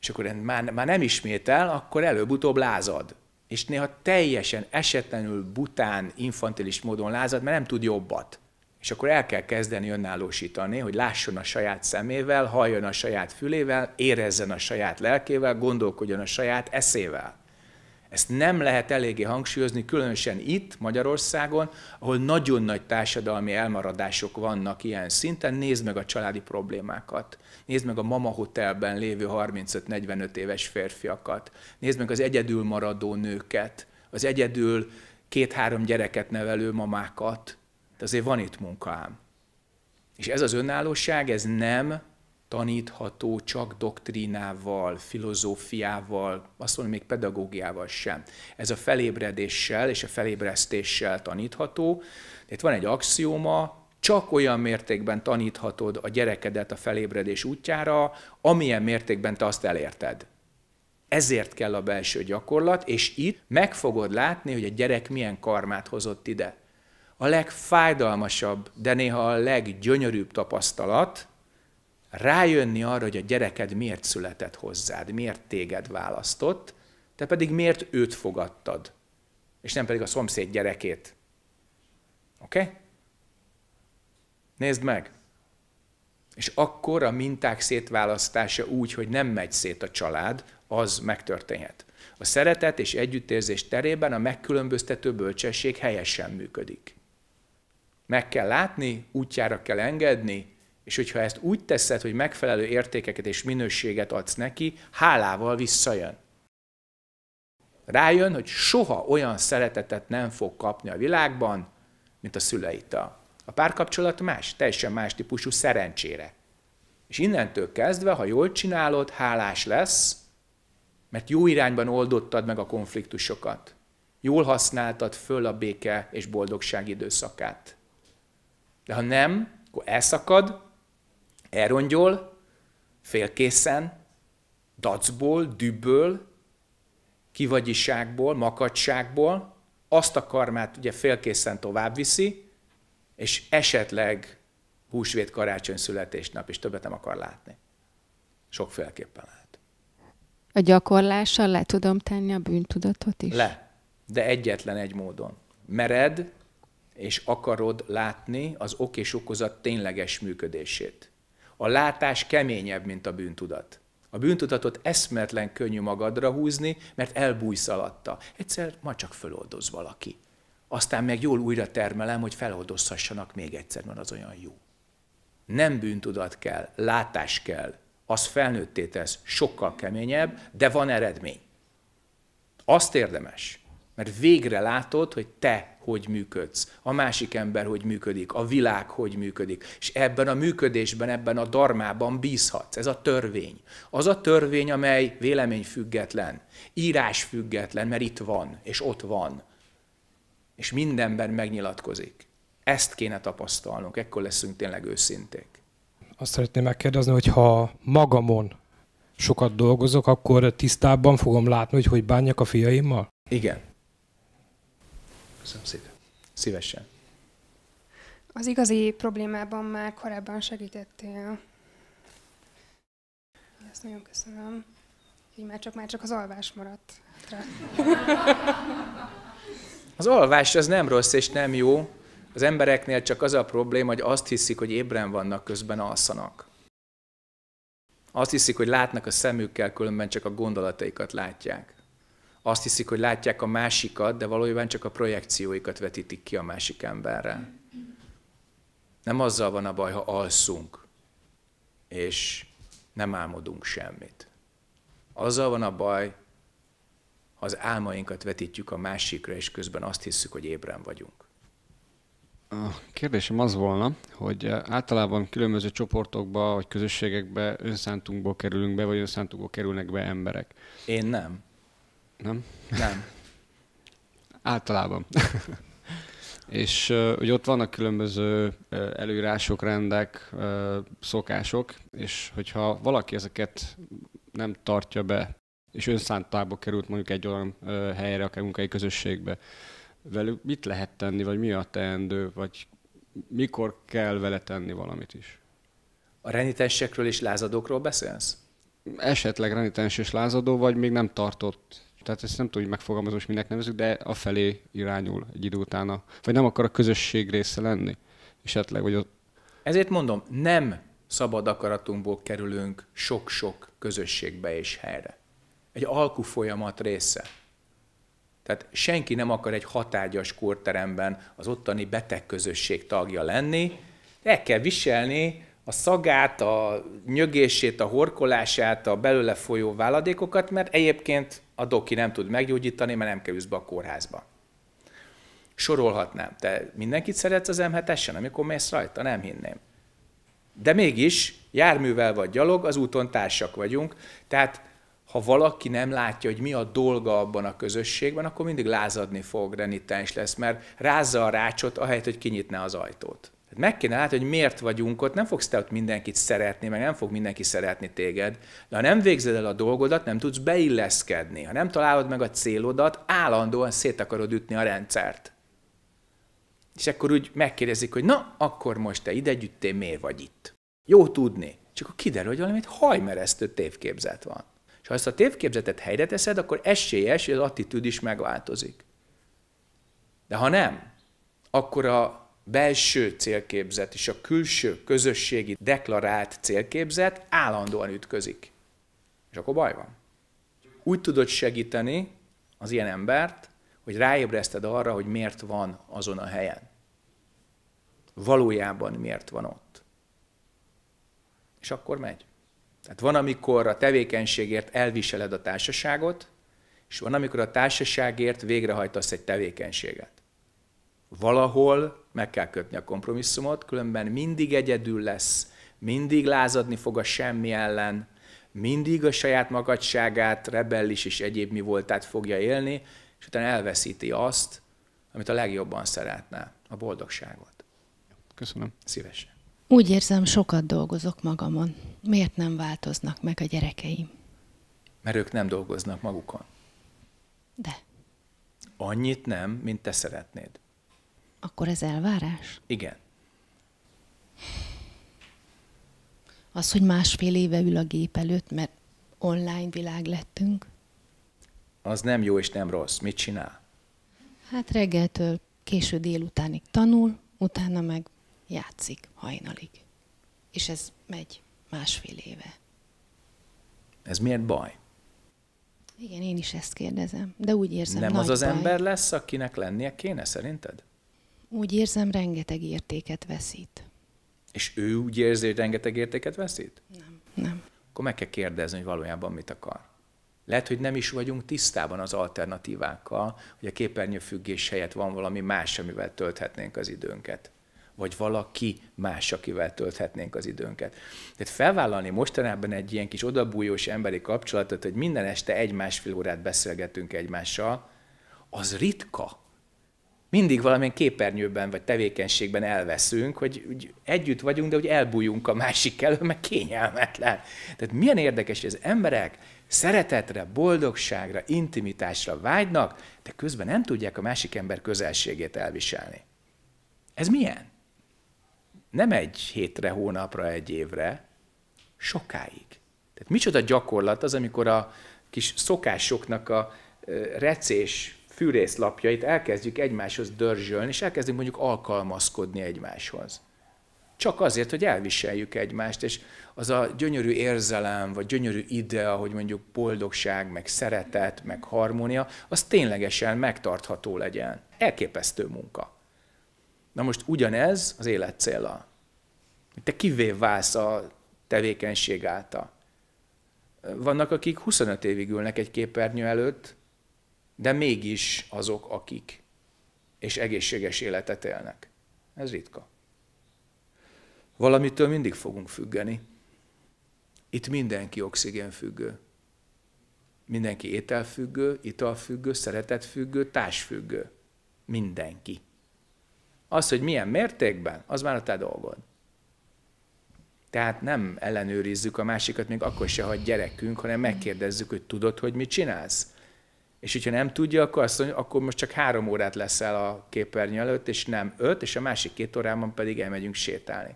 és akkor már, már nem ismétel, akkor előbb-utóbb lázad. És néha teljesen esetlenül, bután, infantilis módon lázad, mert nem tud jobbat. És akkor el kell kezdeni önállósítani, hogy lásson a saját szemével, halljon a saját fülével, érezzen a saját lelkével, gondolkodjon a saját eszével. Ezt nem lehet eléggé hangsúlyozni, különösen itt, Magyarországon, ahol nagyon nagy társadalmi elmaradások vannak ilyen szinten. Nézd meg a családi problémákat. Nézd meg a Mama Hotelben lévő 35-45 éves férfiakat. Nézd meg az egyedül maradó nőket, az egyedül két-három gyereket nevelő mamákat azért van itt munkám. És ez az önállóság, ez nem tanítható csak doktrínával, filozófiával, azt mondom, még pedagógiával sem. Ez a felébredéssel és a felébresztéssel tanítható. Itt van egy axióma, csak olyan mértékben taníthatod a gyerekedet a felébredés útjára, amilyen mértékben te azt elérted. Ezért kell a belső gyakorlat, és itt meg fogod látni, hogy a gyerek milyen karmát hozott ide a legfájdalmasabb, de néha a leggyönyörűbb tapasztalat rájönni arra, hogy a gyereked miért született hozzád, miért téged választott, te pedig miért őt fogadtad, és nem pedig a szomszéd gyerekét. Oké? Okay? Nézd meg! És akkor a minták szétválasztása úgy, hogy nem megy szét a család, az megtörténhet. A szeretet és együttérzés terében a megkülönböztető bölcsesség helyesen működik. Meg kell látni, útjára kell engedni, és hogyha ezt úgy teszed, hogy megfelelő értékeket és minőséget adsz neki, hálával visszajön. Rájön, hogy soha olyan szeretetet nem fog kapni a világban, mint a szüleitől. A párkapcsolat más, teljesen más típusú szerencsére. És innentől kezdve, ha jól csinálod, hálás lesz, mert jó irányban oldottad meg a konfliktusokat. Jól használtad föl a béke és boldogság időszakát. De ha nem, akkor elszakad, elrongyol, félkészen, dacból, dübből, kivagyiságból, makacságból, azt a karmát ugye félkészen tovább viszi, és esetleg húsvét, karácsony, születésnap is többet nem akar látni. Sokféleképpen lehet. A gyakorlással le tudom tenni a bűntudatot is? Le, de egyetlen egy módon. Mered, és akarod látni az ok és okozat tényleges működését. A látás keményebb, mint a bűntudat. A bűntudatot eszmetlen könnyű magadra húzni, mert elbújsz alatta. Egyszer majd csak föloldoz valaki. Aztán meg jól újra termelem, hogy feloldozhassanak még egyszer, mert az olyan jó. Nem bűntudat kell, látás kell. Az felnőtté tesz, sokkal keményebb, de van eredmény. Azt érdemes. Mert végre látod, hogy te hogy működsz, a másik ember hogy működik, a világ hogy működik, és ebben a működésben, ebben a darmában bízhatsz. Ez a törvény. Az a törvény, amely véleményfüggetlen, írásfüggetlen, mert itt van, és ott van. És mindenben megnyilatkozik. Ezt kéne tapasztalnunk, ekkor leszünk tényleg őszinték. Azt szeretném megkérdezni, hogy ha magamon sokat dolgozok, akkor tisztában fogom látni, hogy hogy bánjak a fiaimmal? Igen. Köszönöm szépen. Szívesen. Az igazi problémában már korábban segítettél. Ezt nagyon köszönöm. Így már csak, már csak az alvás maradt. Az alvás az nem rossz és nem jó. Az embereknél csak az a probléma, hogy azt hiszik, hogy ébren vannak, közben alszanak. Azt hiszik, hogy látnak a szemükkel, különben csak a gondolataikat látják azt hiszik, hogy látják a másikat, de valójában csak a projekcióikat vetítik ki a másik emberre. Nem azzal van a baj, ha alszunk, és nem álmodunk semmit. Azzal van a baj, ha az álmainkat vetítjük a másikra, és közben azt hiszük, hogy ébren vagyunk. A kérdésem az volna, hogy eh, általában különböző csoportokba vagy közösségekbe önszántunkból kerülünk be, vagy önszántunkból kerülnek be emberek. Én nem. Nem? Nem. Általában. És hogy ott vannak különböző előírások, rendek, szokások, és hogyha valaki ezeket nem tartja be, és önszántából került mondjuk egy olyan helyre, akár munkai közösségbe, velük mit lehet tenni, vagy mi a teendő, vagy mikor kell vele tenni valamit is? A renitensekről és lázadókról beszélsz? Esetleg renitens és lázadó, vagy még nem tartott tehát ezt nem tudom, hogy megfogalmazom, és minek nevezük, de afelé irányul egy idő után, a, vagy nem akar a közösség része lenni, esetleg, vagy a. Ezért mondom, nem szabad akaratunkból kerülünk sok-sok közösségbe és helyre. Egy alkufolyamat része. Tehát senki nem akar egy hatágyas kórteremben az ottani beteg közösség tagja lenni, el kell viselni a szagát, a nyögését, a horkolását, a belőle folyó váladékokat, mert egyébként a doki nem tud meggyógyítani, mert nem kerülsz be a kórházba. Sorolhatnám. Te mindenkit szeretsz az m 7 amikor mész rajta? Nem hinném. De mégis járművel vagy gyalog, az úton társak vagyunk, tehát ha valaki nem látja, hogy mi a dolga abban a közösségben, akkor mindig lázadni fog, renitens lesz, mert rázza a rácsot, ahelyett, hogy kinyitne az ajtót. Hát meg kéne látni, hogy miért vagyunk ott, nem fogsz te ott mindenkit szeretni, meg nem fog mindenki szeretni téged, de ha nem végzed el a dolgodat, nem tudsz beilleszkedni. Ha nem találod meg a célodat, állandóan szét akarod ütni a rendszert. És akkor úgy megkérdezik, hogy na, akkor most te idegyüttél, miért vagy itt? Jó tudni. Csak akkor kiderül, hogy valami egy hajmeresztő tévképzet van. És ha ezt a tévképzetet helyre teszed, akkor esélyes, hogy az attitűd is megváltozik. De ha nem, akkor a belső célképzet és a külső közösségi deklarált célképzet állandóan ütközik. És akkor baj van. Úgy tudod segíteni az ilyen embert, hogy ráébreszted arra, hogy miért van azon a helyen. Valójában miért van ott. És akkor megy. Tehát van, amikor a tevékenységért elviseled a társaságot, és van, amikor a társaságért végrehajtasz egy tevékenységet. Valahol meg kell kötni a kompromisszumot, különben mindig egyedül lesz, mindig lázadni fog a semmi ellen, mindig a saját magadságát, rebellis és egyéb mi voltát fogja élni, és utána elveszíti azt, amit a legjobban szeretne, a boldogságot. Köszönöm. Szívesen. Úgy érzem, sokat dolgozok magamon. Miért nem változnak meg a gyerekeim? Mert ők nem dolgoznak magukon. De. Annyit nem, mint te szeretnéd. Akkor ez elvárás? Igen. Az, hogy másfél éve ül a gép előtt, mert online világ lettünk? Az nem jó és nem rossz. Mit csinál? Hát reggeltől késő délutánig tanul, utána meg játszik hajnalig. És ez megy másfél éve. Ez miért baj? Igen, én is ezt kérdezem, de úgy érzem, Nem nagy az az baj. ember lesz, akinek lennie kéne, szerinted? Úgy érzem, rengeteg értéket veszít. És ő úgy érzi, hogy rengeteg értéket veszít? Nem. Nem. Akkor meg kell kérdezni, hogy valójában mit akar. Lehet, hogy nem is vagyunk tisztában az alternatívákkal, hogy a képernyőfüggés helyett van valami más, amivel tölthetnénk az időnket. Vagy valaki más, akivel tölthetnénk az időnket. Tehát felvállalni mostanában egy ilyen kis odabújós emberi kapcsolatot, hogy minden este egy-másfél órát beszélgetünk egymással, az ritka mindig valamilyen képernyőben vagy tevékenységben elveszünk, hogy úgy együtt vagyunk, de hogy elbújunk a másik elől, meg kényelmetlen. Tehát milyen érdekes, hogy az emberek szeretetre, boldogságra, intimitásra vágynak, de közben nem tudják a másik ember közelségét elviselni. Ez milyen? Nem egy hétre, hónapra, egy évre, sokáig. Tehát micsoda gyakorlat az, amikor a kis szokásoknak a recés fűrészlapjait elkezdjük egymáshoz dörzsölni, és elkezdünk mondjuk alkalmazkodni egymáshoz. Csak azért, hogy elviseljük egymást, és az a gyönyörű érzelem, vagy gyönyörű idea, hogy mondjuk boldogság, meg szeretet, meg harmónia, az ténylegesen megtartható legyen. Elképesztő munka. Na most ugyanez az élet célja. Te kivé válsz a tevékenység által. Vannak, akik 25 évig ülnek egy képernyő előtt, de mégis azok, akik, és egészséges életet élnek. Ez ritka. Valamitől mindig fogunk függeni. Itt mindenki oxigénfüggő. Mindenki ételfüggő, italfüggő, szeretetfüggő, társfüggő. Mindenki. Az, hogy milyen mértékben, az már a te dolgod. Tehát nem ellenőrizzük a másikat, még akkor se, ha gyerekünk, hanem megkérdezzük, hogy tudod, hogy mit csinálsz. És hogyha nem tudja, akkor azt mondja, akkor most csak három órát leszel a képernyő előtt, és nem öt, és a másik két órában pedig elmegyünk sétálni.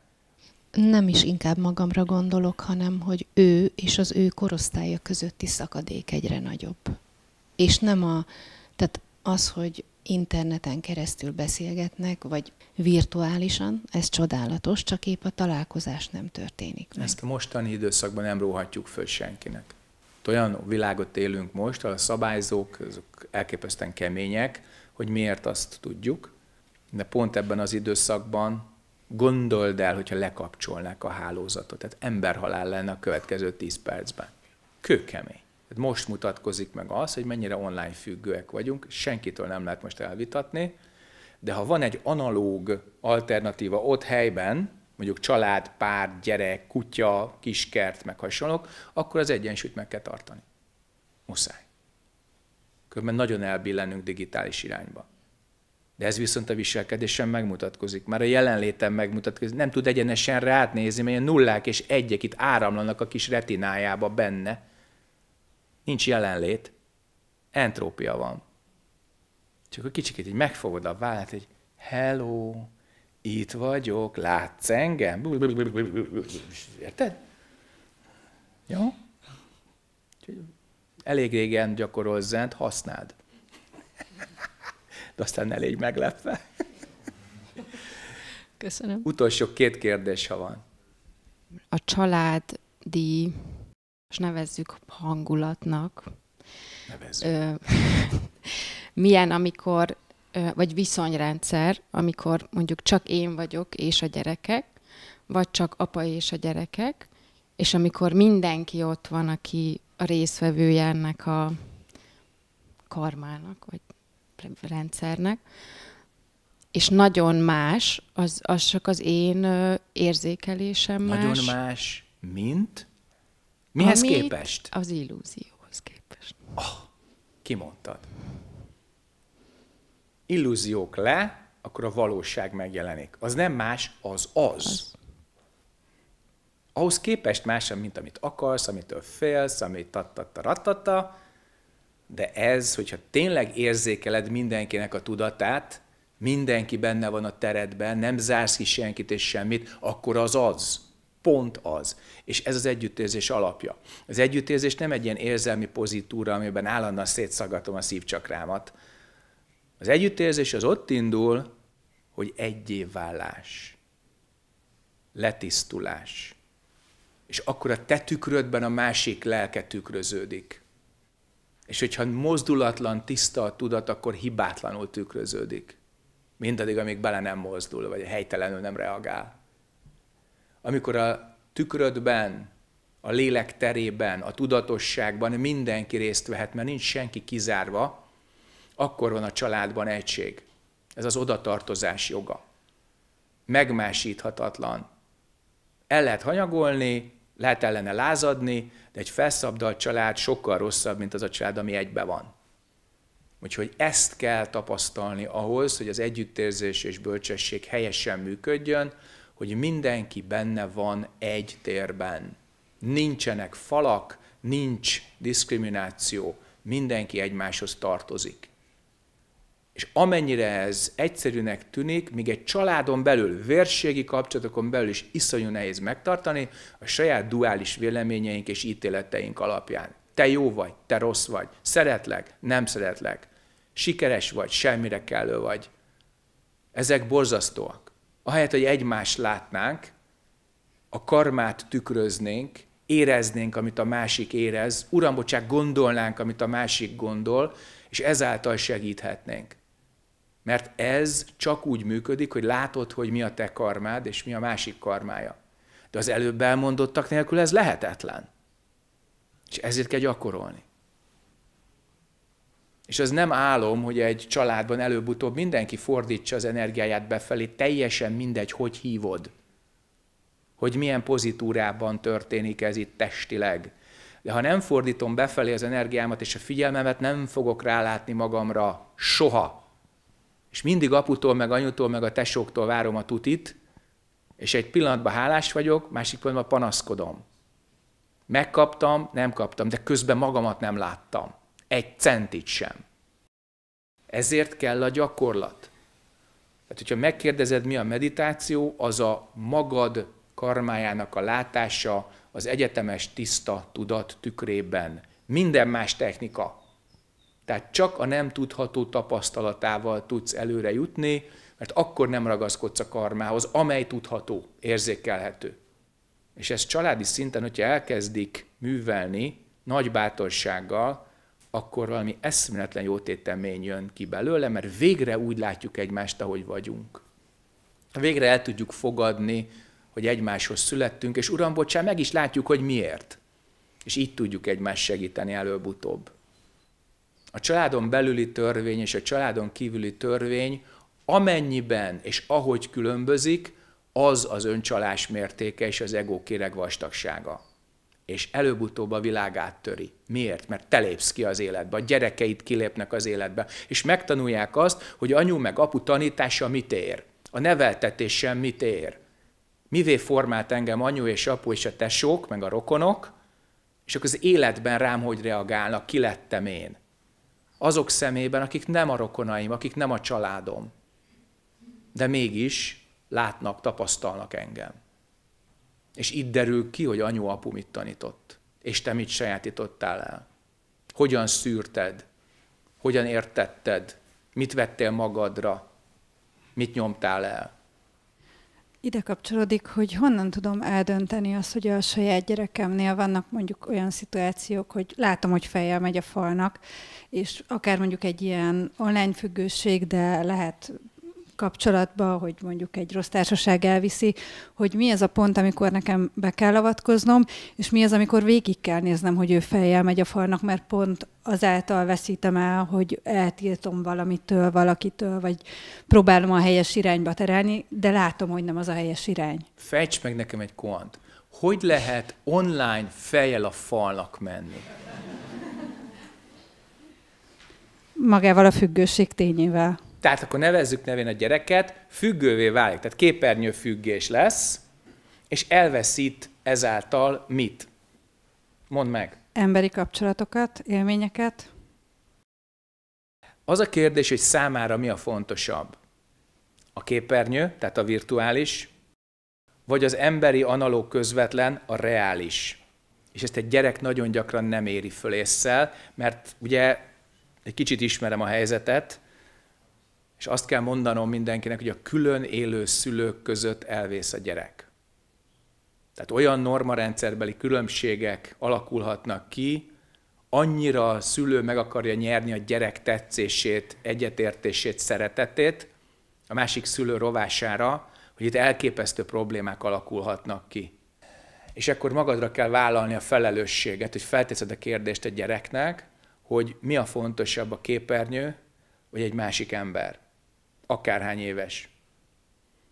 Nem is inkább magamra gondolok, hanem hogy ő és az ő korosztálya közötti szakadék egyre nagyobb. És nem a, tehát az, hogy interneten keresztül beszélgetnek, vagy virtuálisan, ez csodálatos, csak épp a találkozás nem történik. Meg. Ezt a mostani időszakban nem róhatjuk föl senkinek olyan világot élünk most, ahol a szabályzók azok elképesztően kemények, hogy miért azt tudjuk, de pont ebben az időszakban gondold el, hogyha lekapcsolnák a hálózatot. Tehát emberhalál lenne a következő 10 percben. Kőkemény. Tehát most mutatkozik meg az, hogy mennyire online függőek vagyunk, senkitől nem lehet most elvitatni, de ha van egy analóg alternatíva ott helyben, mondjuk család, pár, gyerek, kutya, kiskert, meg hasonlók, akkor az egyensúlyt meg kell tartani. Muszáj. Különben nagyon elbillenünk digitális irányba. De ez viszont a viselkedésen megmutatkozik. Már a jelenlétem megmutatkozik. Nem tud egyenesen rátnézni, mert nullák és egyek itt áramlanak a kis retinájába benne. Nincs jelenlét. Entrópia van. Csak a kicsikét így megfogod a vállát, hogy hello, itt vagyok, látsz engem? Érted? Jó? Elég régen gyakorolsz zent, használd. De aztán elég meglepve. Köszönöm. Utolsó két kérdés, ha van. A családi, és nevezzük hangulatnak. Nevezzük. Ö, milyen, amikor vagy viszonyrendszer, amikor mondjuk csak én vagyok és a gyerekek, vagy csak apa és a gyerekek, és amikor mindenki ott van, aki a részvevője ennek a karmának, vagy rendszernek, és nagyon más, az, az csak az én érzékelésem nagyon más. Nagyon más, mint? Mihez Amit képest? Az illúzióhoz képest. Oh, kimondtad illúziók le, akkor a valóság megjelenik. Az nem más, az az. az. Ahhoz képest más, mint amit akarsz, amitől félsz, amit tattatta, rattata, de ez, hogyha tényleg érzékeled mindenkinek a tudatát, mindenki benne van a teredben, nem zársz ki senkit és semmit, akkor az az. Pont az. És ez az együttérzés alapja. Az együttérzés nem egy ilyen érzelmi pozitúra, amiben állandóan szétszagatom a szívcsakrámat, az együttérzés az ott indul, hogy egyé válás, letisztulás. És akkor a te tükrödben a másik lelke tükröződik. És hogyha mozdulatlan, tiszta a tudat, akkor hibátlanul tükröződik. Mindaddig, amíg bele nem mozdul, vagy helytelenül nem reagál. Amikor a tükrödben, a lélek terében, a tudatosságban mindenki részt vehet, mert nincs senki kizárva, akkor van a családban egység. Ez az odatartozás joga. Megmásíthatatlan. El lehet hanyagolni, lehet ellene lázadni, de egy felszabdalt család sokkal rosszabb, mint az a család, ami egybe van. Úgyhogy ezt kell tapasztalni ahhoz, hogy az együttérzés és bölcsesség helyesen működjön, hogy mindenki benne van egy térben. Nincsenek falak, nincs diszkrimináció, mindenki egymáshoz tartozik. És amennyire ez egyszerűnek tűnik, még egy családon belül, vérségi kapcsolatokon belül is iszonyú nehéz megtartani a saját duális véleményeink és ítéleteink alapján. Te jó vagy, te rossz vagy, szeretlek, nem szeretlek, sikeres vagy, semmire kellő vagy. Ezek borzasztóak. Ahelyett, hogy egymást látnánk, a karmát tükröznénk, éreznénk, amit a másik érez, uram, bocsánat, gondolnánk, amit a másik gondol, és ezáltal segíthetnénk. Mert ez csak úgy működik, hogy látod, hogy mi a te karmád, és mi a másik karmája. De az előbb elmondottak nélkül ez lehetetlen. És ezért kell gyakorolni. És az nem álom, hogy egy családban előbb-utóbb mindenki fordítsa az energiáját befelé, teljesen mindegy, hogy hívod. Hogy milyen pozitúrában történik ez itt testileg. De ha nem fordítom befelé az energiámat és a figyelmemet, nem fogok rálátni magamra soha és mindig aputól, meg anyutól, meg a tesóktól várom a tutit, és egy pillanatban hálás vagyok, másik pillanatban panaszkodom. Megkaptam, nem kaptam, de közben magamat nem láttam. Egy centit sem. Ezért kell a gyakorlat. Tehát, hogyha megkérdezed, mi a meditáció, az a magad karmájának a látása az egyetemes tiszta tudat tükrében. Minden más technika. Tehát csak a nem tudható tapasztalatával tudsz előre jutni, mert akkor nem ragaszkodsz a karmához, amely tudható, érzékelhető. És ez családi szinten, hogyha elkezdik művelni nagy bátorsággal, akkor valami eszméletlen jótétemény jön ki belőle, mert végre úgy látjuk egymást, ahogy vagyunk. Végre el tudjuk fogadni, hogy egymáshoz születtünk, és Uram, bocsán, meg is látjuk, hogy miért. És így tudjuk egymást segíteni előbb-utóbb a családon belüli törvény és a családon kívüli törvény amennyiben és ahogy különbözik, az az öncsalás mértéke és az ego kéreg vastagsága. És előbb-utóbb a világát töri. Miért? Mert te lépsz ki az életbe, a gyerekeid kilépnek az életbe, és megtanulják azt, hogy anyu meg apu tanítása mit ér, a neveltetése sem mit ér. Mivé formált engem anyu és apu és a tesók, meg a rokonok, és akkor az életben rám hogy reagálnak, ki lettem én azok szemében, akik nem a rokonaim, akik nem a családom, de mégis látnak, tapasztalnak engem. És itt derül ki, hogy anyu, apu mit tanított, és te mit sajátítottál el. Hogyan szűrted, hogyan értetted, mit vettél magadra, mit nyomtál el. Ide kapcsolódik, hogy honnan tudom eldönteni azt, hogy a saját gyerekemnél vannak mondjuk olyan szituációk, hogy látom, hogy fejjel megy a falnak, és akár mondjuk egy ilyen online függőség, de lehet kapcsolatba, hogy mondjuk egy rossz társaság elviszi, hogy mi ez a pont, amikor nekem be kell avatkoznom, és mi az, amikor végig kell néznem, hogy ő fejjel megy a falnak, mert pont azáltal veszítem el, hogy eltiltom valamitől, valakitől, vagy próbálom a helyes irányba terelni, de látom, hogy nem az a helyes irány. Fejts meg nekem egy koant. Hogy lehet online fejjel a falnak menni? magával a függőség tényével tehát akkor nevezzük nevén a gyereket, függővé válik, tehát képernyőfüggés lesz, és elveszít ezáltal mit? Mondd meg. Emberi kapcsolatokat, élményeket. Az a kérdés, hogy számára mi a fontosabb? A képernyő, tehát a virtuális, vagy az emberi analóg közvetlen, a reális? És ezt egy gyerek nagyon gyakran nem éri föl észszel, mert ugye egy kicsit ismerem a helyzetet, és azt kell mondanom mindenkinek, hogy a külön élő szülők között elvész a gyerek. Tehát olyan normarendszerbeli különbségek alakulhatnak ki, annyira a szülő meg akarja nyerni a gyerek tetszését, egyetértését, szeretetét a másik szülő rovására, hogy itt elképesztő problémák alakulhatnak ki. És akkor magadra kell vállalni a felelősséget, hogy felteszed a kérdést a gyereknek, hogy mi a fontosabb a képernyő, vagy egy másik ember akárhány éves.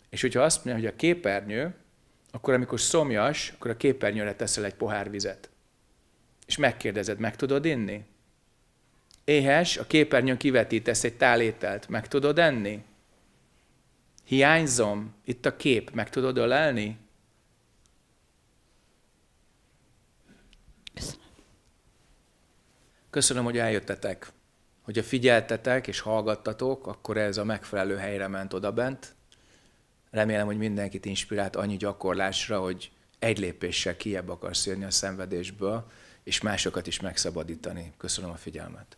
És hogyha azt mondja, hogy a képernyő, akkor amikor szomjas, akkor a képernyőre teszel egy pohár vizet. És megkérdezed, meg tudod inni? Éhes, a képernyőn kivetítesz egy tálételt, meg tudod enni? Hiányzom, itt a kép, meg tudod ölelni? Köszönöm, hogy eljöttetek hogyha figyeltetek és hallgattatok, akkor ez a megfelelő helyre ment odabent. Remélem, hogy mindenkit inspirált annyi gyakorlásra, hogy egy lépéssel kiebb akarsz jönni a szenvedésből, és másokat is megszabadítani. Köszönöm a figyelmet.